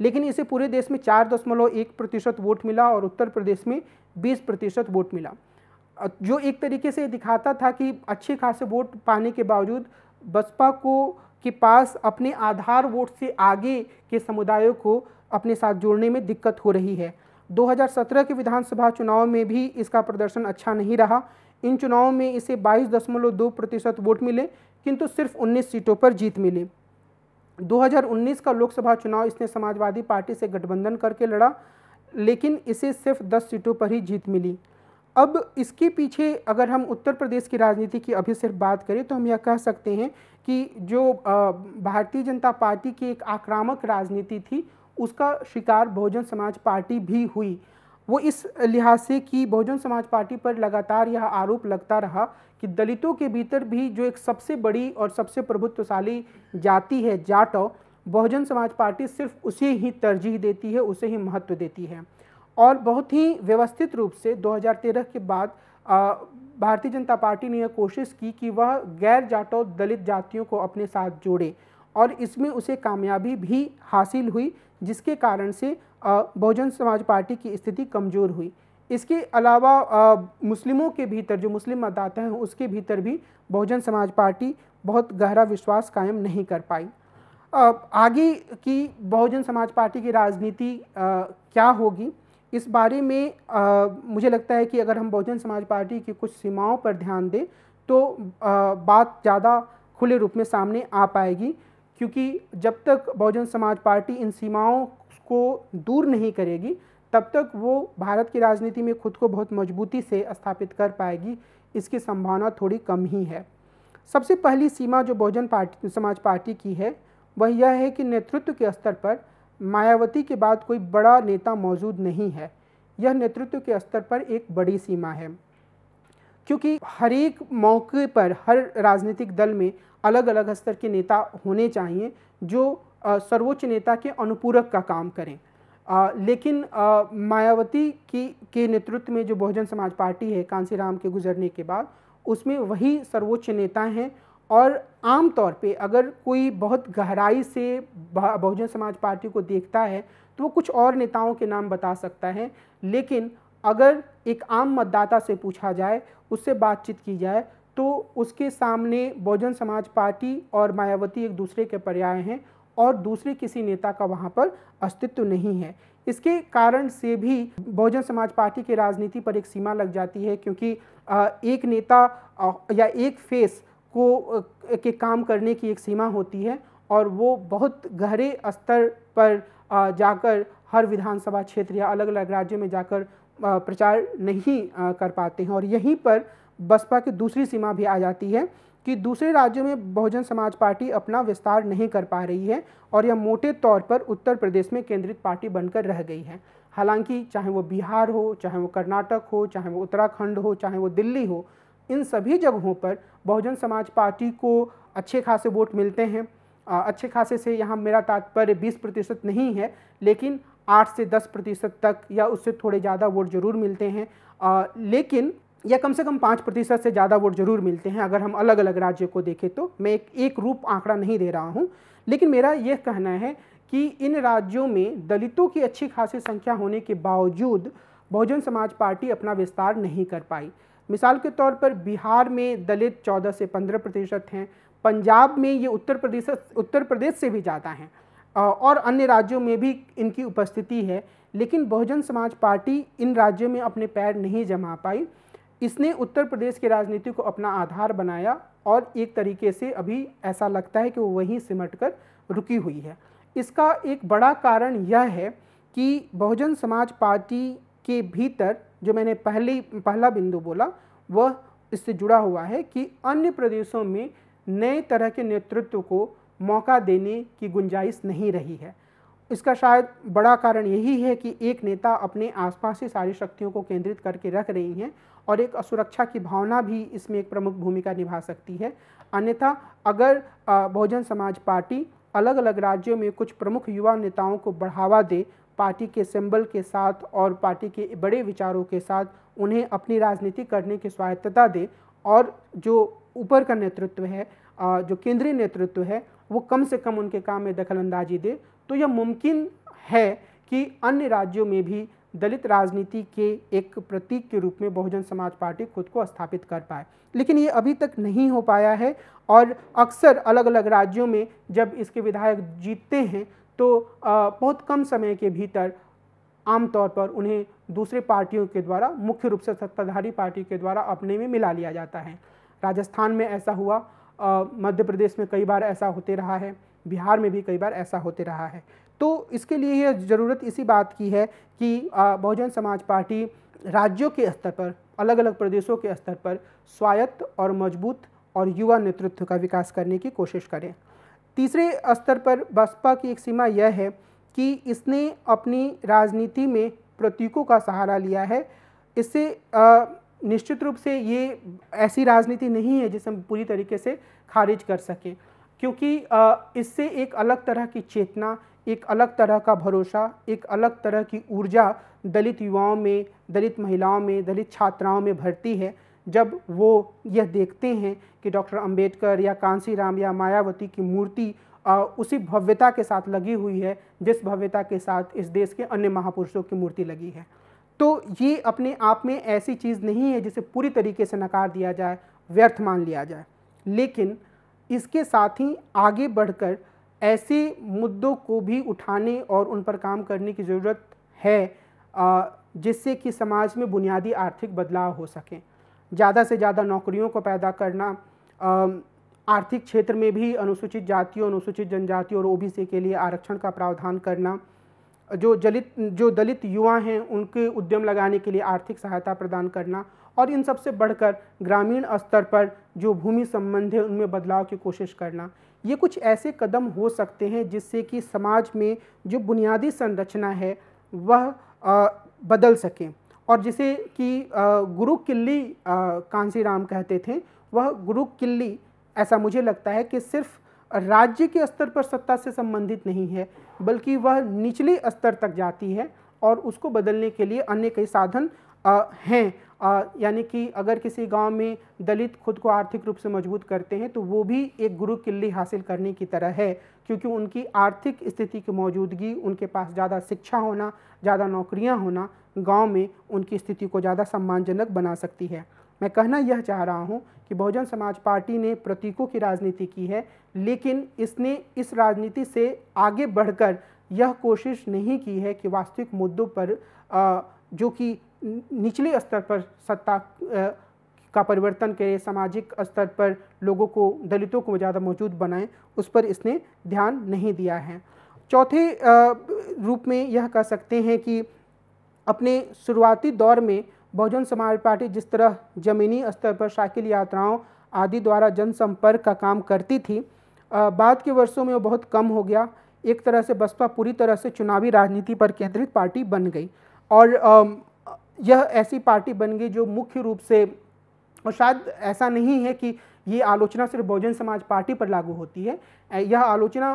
लेकिन इसे पूरे देश में चार दशमलव एक प्रतिशत वोट मिला और उत्तर प्रदेश में बीस प्रतिशत वोट मिला जो एक तरीके से दिखाता था कि अच्छे खासे वोट पाने के बावजूद बसपा को के पास अपने आधार वोट से आगे के समुदायों को अपने साथ जोड़ने में दिक्कत हो रही है 2017 के विधानसभा चुनाव में भी इसका प्रदर्शन अच्छा नहीं रहा इन चुनावों में इसे 22.2 प्रतिशत वोट मिले किंतु सिर्फ 19 सीटों पर जीत मिली 2019 का लोकसभा चुनाव इसने समाजवादी पार्टी से गठबंधन करके लड़ा लेकिन इसे सिर्फ 10 सीटों पर ही जीत मिली अब इसके पीछे अगर हम उत्तर प्रदेश की राजनीति की अभी सिर्फ बात करें तो हम यह कह सकते हैं कि जो भारतीय जनता पार्टी की एक आक्रामक राजनीति थी उसका शिकार बहुजन समाज पार्टी भी हुई वो इस लिहाज से कि बहुजन समाज पार्टी पर लगातार यह आरोप लगता रहा कि दलितों के भीतर भी जो एक सबसे बड़ी और सबसे प्रभुत्वशाली जाति है जाटो बहुजन समाज पार्टी सिर्फ उसे ही तरजीह देती है उसे ही महत्व देती है और बहुत ही व्यवस्थित रूप से 2013 के बाद भारतीय जनता पार्टी ने यह कोशिश की कि वह गैर जाटो दलित जातियों को अपने साथ जोड़े और इसमें उसे कामयाबी भी हासिल हुई जिसके कारण से बहुजन समाज पार्टी की स्थिति कमज़ोर हुई इसके अलावा मुस्लिमों के भीतर जो मुस्लिम मतदाता हैं उसके भीतर भी बहुजन समाज पार्टी बहुत गहरा विश्वास कायम नहीं कर पाई आगे की बहुजन समाज पार्टी की राजनीति क्या होगी इस बारे में आ, मुझे लगता है कि अगर हम बहुजन समाज पार्टी की कुछ सीमाओं पर ध्यान दें तो आ, बात ज़्यादा खुले रूप में सामने आ पाएगी क्योंकि जब तक बहुजन समाज पार्टी इन सीमाओं को दूर नहीं करेगी तब तक वो भारत की राजनीति में खुद को बहुत मजबूती से स्थापित कर पाएगी इसकी संभावना थोड़ी कम ही है सबसे पहली सीमा जो बहुजन पार्टी समाज पार्टी की है वह यह है कि नेतृत्व के स्तर पर मायावती के बाद कोई बड़ा नेता मौजूद नहीं है यह नेतृत्व के स्तर पर एक बड़ी सीमा है क्योंकि हर एक मौके पर हर राजनीतिक दल में अलग अलग स्तर के नेता होने चाहिए जो सर्वोच्च नेता के अनुपूरक का काम करें आ, लेकिन आ, मायावती की के नेतृत्व में जो बहुजन समाज पार्टी है कांसी राम के गुजरने के बाद उसमें वही सर्वोच्च नेता हैं और आम तौर पे अगर कोई बहुत गहराई से बहुजन समाज पार्टी को देखता है तो वो कुछ और नेताओं के नाम बता सकता है लेकिन अगर एक आम मतदाता से पूछा जाए उससे बातचीत की जाए तो उसके सामने बहुजन समाज पार्टी और मायावती एक दूसरे के पर्याय हैं और दूसरे किसी नेता का वहाँ पर अस्तित्व नहीं है इसके कारण से भी बहुजन समाज पार्टी की राजनीति पर एक सीमा लग जाती है क्योंकि एक नेता या एक फेस को के काम करने की एक सीमा होती है और वो बहुत गहरे स्तर पर जाकर हर विधानसभा क्षेत्र या अलग अलग राज्यों में जाकर प्रचार नहीं कर पाते हैं और यहीं पर बसपा की दूसरी सीमा भी आ जाती है कि दूसरे राज्यों में बहुजन समाज पार्टी अपना विस्तार नहीं कर पा रही है और यह मोटे तौर पर उत्तर प्रदेश में केंद्रित पार्टी बनकर रह गई है हालांकि चाहे वो बिहार हो चाहे वो कर्नाटक हो चाहे वो उत्तराखंड हो चाहे वो दिल्ली हो इन सभी जगहों पर बहुजन समाज पार्टी को अच्छे खासे वोट मिलते हैं अच्छे खासे से यहाँ मेरा तात्पर्य 20 प्रतिशत नहीं है लेकिन 8 से 10 प्रतिशत तक या उससे थोड़े ज़्यादा वोट जरूर मिलते हैं आ, लेकिन या कम से कम पाँच प्रतिशत से ज़्यादा वोट जरूर मिलते हैं अगर हम अलग अलग राज्य को देखें तो मैं एक एक रूप आंकड़ा नहीं दे रहा हूँ लेकिन मेरा यह कहना है कि इन राज्यों में दलितों की अच्छी खासी संख्या होने के बावजूद बहुजन समाज पार्टी अपना विस्तार नहीं कर पाई मिसाल के तौर पर बिहार में दलित 14 से 15 प्रतिशत हैं पंजाब में ये उत्तर प्रदेश उत्तर प्रदेश से भी ज़्यादा हैं और अन्य राज्यों में भी इनकी उपस्थिति है लेकिन बहुजन समाज पार्टी इन राज्यों में अपने पैर नहीं जमा पाई इसने उत्तर प्रदेश की राजनीति को अपना आधार बनाया और एक तरीके से अभी ऐसा लगता है कि वो वहीं सिमट कर रुकी हुई है इसका एक बड़ा कारण यह है कि बहुजन समाज पार्टी के भीतर जो मैंने पहली पहला बिंदु बोला वह इससे जुड़ा हुआ है कि अन्य प्रदेशों में नए तरह के नेतृत्व को मौका देने की गुंजाइश नहीं रही है इसका शायद बड़ा कारण यही है कि एक नेता अपने आसपास ही सारी शक्तियों को केंद्रित करके रख रही हैं और एक असुरक्षा की भावना भी इसमें एक प्रमुख भूमिका निभा सकती है अन्यथा अगर बहुजन समाज पार्टी अलग अलग राज्यों में कुछ प्रमुख युवा नेताओं को बढ़ावा दे पार्टी के सिंबल के साथ और पार्टी के बड़े विचारों के साथ उन्हें अपनी राजनीति करने की स्वायत्तता दे और जो ऊपर का नेतृत्व है जो केंद्रीय नेतृत्व है वो कम से कम उनके काम में दखलंदाजी दे तो यह मुमकिन है कि अन्य राज्यों में भी दलित राजनीति के एक प्रतीक के रूप में बहुजन समाज पार्टी खुद को स्थापित कर पाए लेकिन ये अभी तक नहीं हो पाया है और अक्सर अलग अलग राज्यों में जब इसके विधायक जीतते हैं तो बहुत कम समय के भीतर आमतौर पर उन्हें दूसरे पार्टियों के द्वारा मुख्य रूप से सत्ताधारी पार्टी के द्वारा अपने में मिला लिया जाता है राजस्थान में ऐसा हुआ मध्य प्रदेश में कई बार ऐसा होते रहा है बिहार में भी कई बार ऐसा होते रहा है तो इसके लिए यह ज़रूरत इसी बात की है कि बहुजन समाज पार्टी राज्यों के स्तर पर अलग अलग प्रदेशों के स्तर पर स्वायत्त और मजबूत और युवा नेतृत्व का विकास करने की कोशिश करें तीसरे स्तर पर बसपा की एक सीमा यह है कि इसने अपनी राजनीति में प्रतीकों का सहारा लिया है इससे निश्चित रूप से ये ऐसी राजनीति नहीं है जिसे हम पूरी तरीके से खारिज कर सकें क्योंकि इससे एक अलग तरह की चेतना एक अलग तरह का भरोसा एक अलग तरह की ऊर्जा दलित युवाओं में दलित महिलाओं में दलित छात्राओं में भरती है जब वो यह देखते हैं कि डॉक्टर अंबेडकर या राम या मायावती की मूर्ति उसी भव्यता के साथ लगी हुई है जिस भव्यता के साथ इस देश के अन्य महापुरुषों की मूर्ति लगी है तो ये अपने आप में ऐसी चीज़ नहीं है जिसे पूरी तरीके से नकार दिया जाए व्यर्थ मान लिया जाए लेकिन इसके साथ ही आगे बढ़कर ऐसे मुद्दों को भी उठाने और उन पर काम करने की ज़रूरत है जिससे कि समाज में बुनियादी आर्थिक बदलाव हो सकें ज़्यादा से ज़्यादा नौकरियों को पैदा करना आर्थिक क्षेत्र में भी अनुसूचित जातियों अनुसूचित जनजातियों और ओबीसी के लिए आरक्षण का प्रावधान करना जो दलित जो दलित युवा हैं उनके उद्यम लगाने के लिए आर्थिक सहायता प्रदान करना और इन सबसे बढ़कर ग्रामीण स्तर पर जो भूमि संबंध है उनमें बदलाव की कोशिश करना ये कुछ ऐसे कदम हो सकते हैं जिससे कि समाज में जो बुनियादी संरचना है वह बदल सकें और जिसे कि गुरु किल्ली कांसीराम कहते थे वह गुरु किल्ली ऐसा मुझे लगता है कि सिर्फ राज्य के स्तर पर सत्ता से संबंधित नहीं है बल्कि वह निचले स्तर तक जाती है और उसको बदलने के लिए अन्य कई साधन हैं यानी कि अगर किसी गांव में दलित खुद को आर्थिक रूप से मजबूत करते हैं तो वो भी एक गुरु किल्ली हासिल करने की तरह है क्योंकि उनकी आर्थिक स्थिति की मौजूदगी उनके पास ज़्यादा शिक्षा होना ज़्यादा नौकरियां होना गांव में उनकी स्थिति को ज़्यादा सम्मानजनक बना सकती है मैं कहना यह चाह रहा हूँ कि बहुजन समाज पार्टी ने प्रतीकों की राजनीति की है लेकिन इसने इस राजनीति से आगे बढ़कर यह कोशिश नहीं की है कि वास्तविक मुद्दों पर जो कि निचले स्तर पर सत्ता का परिवर्तन करें सामाजिक स्तर पर लोगों को दलितों को ज़्यादा मौजूद बनाएं उस पर इसने ध्यान नहीं दिया है चौथे रूप में यह कह सकते हैं कि अपने शुरुआती दौर में बहुजन समाज पार्टी जिस तरह ज़मीनी स्तर पर साइकिल यात्राओं आदि द्वारा जनसंपर्क का काम करती थी बाद के वर्षों में वो बहुत कम हो गया एक तरह से बसपा पूरी तरह से चुनावी राजनीति पर केंद्रित पार्टी बन गई और यह ऐसी पार्टी बन गई जो मुख्य रूप से और शायद ऐसा नहीं है कि ये आलोचना सिर्फ बहुजन समाज पार्टी पर लागू होती है यह आलोचना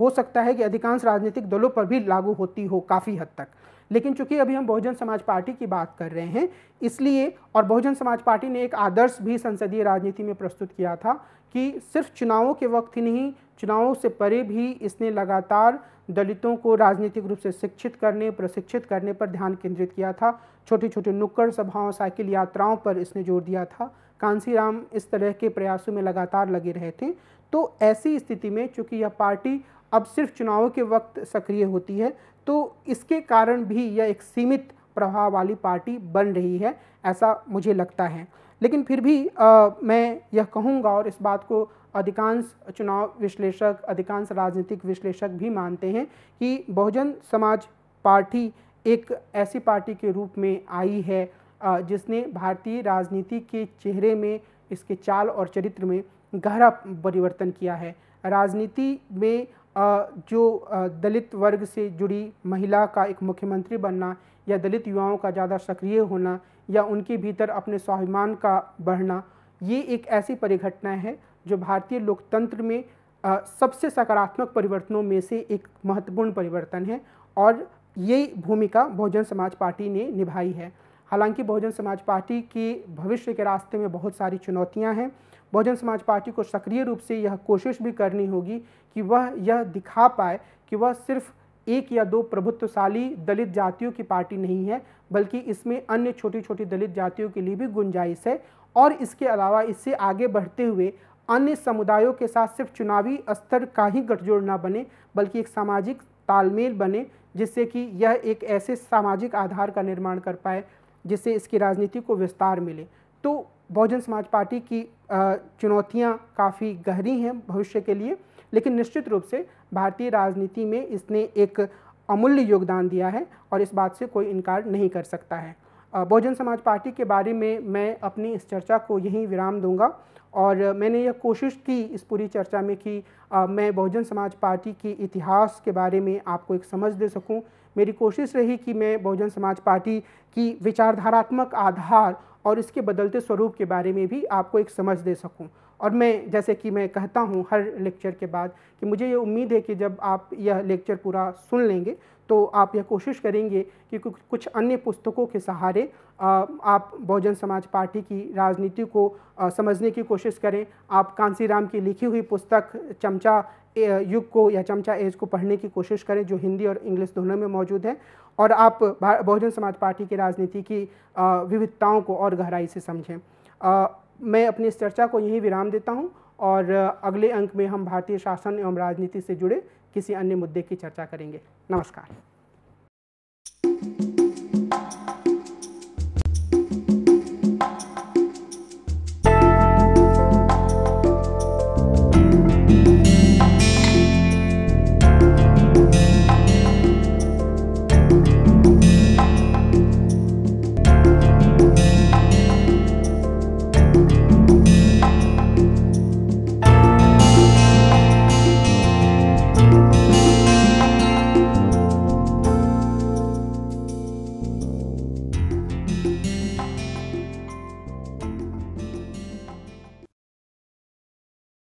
हो सकता है कि अधिकांश राजनीतिक दलों पर भी लागू होती हो काफ़ी हद तक लेकिन चूंकि अभी हम बहुजन समाज पार्टी की बात कर रहे हैं इसलिए और बहुजन समाज पार्टी ने एक आदर्श भी संसदीय राजनीति में प्रस्तुत किया था कि सिर्फ चुनावों के वक्त ही नहीं चुनावों से परे भी इसने लगातार दलितों को राजनीतिक रूप से शिक्षित करने प्रशिक्षित करने पर ध्यान केंद्रित किया था छोटी छोटी नुक्कड़ सभाओं साइकिल यात्राओं पर इसने जोर दिया था कांसीराम इस तरह के प्रयासों में लगातार लगे रहे थे तो ऐसी स्थिति में चूंकि यह पार्टी अब सिर्फ चुनावों के वक्त सक्रिय होती है तो इसके कारण भी यह एक सीमित प्रभाव वाली पार्टी बन रही है ऐसा मुझे लगता है लेकिन फिर भी आ, मैं यह कहूँगा और इस बात को अधिकांश चुनाव विश्लेषक अधिकांश राजनीतिक विश्लेषक भी मानते हैं कि बहुजन समाज पार्टी एक ऐसी पार्टी के रूप में आई है जिसने भारतीय राजनीति के चेहरे में इसके चाल और चरित्र में गहरा परिवर्तन किया है राजनीति में जो दलित वर्ग से जुड़ी महिला का एक मुख्यमंत्री बनना या दलित युवाओं का ज़्यादा सक्रिय होना या उनके भीतर अपने स्वाभिमान का बढ़ना ये एक ऐसी परिघटना है जो भारतीय लोकतंत्र में सबसे सकारात्मक परिवर्तनों में से एक महत्वपूर्ण परिवर्तन है और ये भूमिका बहुजन समाज पार्टी ने निभाई है हालांकि बहुजन समाज पार्टी के भविष्य के रास्ते में बहुत सारी चुनौतियां हैं बहुजन समाज पार्टी को सक्रिय रूप से यह कोशिश भी करनी होगी कि वह यह दिखा पाए कि वह सिर्फ़ एक या दो प्रभुत्वशाली दलित जातियों की पार्टी नहीं है बल्कि इसमें अन्य छोटी छोटी दलित जातियों के लिए भी गुंजाइश है और इसके अलावा इससे आगे बढ़ते हुए अन्य समुदायों के साथ सिर्फ चुनावी स्तर का ही गठजोड़ न बने बल्कि एक सामाजिक तालमेल बने जिससे कि यह एक ऐसे सामाजिक आधार का निर्माण कर पाए जिससे इसकी राजनीति को विस्तार मिले तो बहुजन समाज पार्टी की चुनौतियां काफ़ी गहरी हैं भविष्य के लिए लेकिन निश्चित रूप से भारतीय राजनीति में इसने एक अमूल्य योगदान दिया है और इस बात से कोई इनकार नहीं कर सकता है बहुजन समाज पार्टी के बारे में मैं अपनी इस चर्चा को यहीं विराम दूंगा और मैंने यह कोशिश की इस पूरी चर्चा में कि मैं बहुजन समाज पार्टी के इतिहास के बारे में आपको एक समझ दे सकूं मेरी कोशिश रही कि मैं बहुजन समाज पार्टी की विचारधारात्मक आधार और इसके बदलते स्वरूप के बारे में भी आपको एक समझ दे सकूं और मैं जैसे कि मैं कहता हूं हर लेक्चर के बाद कि मुझे ये उम्मीद है कि जब आप यह लेक्चर पूरा सुन लेंगे तो आप यह कोशिश करेंगे कि कुछ अन्य पुस्तकों के सहारे आप बहुजन समाज पार्टी की राजनीति को समझने की कोशिश करें आप कांसीराम की लिखी हुई पुस्तक चमचा युग को या चमचा एज को पढ़ने की कोशिश करें जो हिंदी और इंग्लिश दोनों में मौजूद है और आप बहुजन समाज पार्टी की राजनीति की विविधताओं को और गहराई से समझें मैं अपनी इस चर्चा को यहीं विराम देता हूँ और अगले अंक में हम भारतीय शासन एवं राजनीति से जुड़े किसी अन्य मुद्दे की चर्चा करेंगे नमस्कार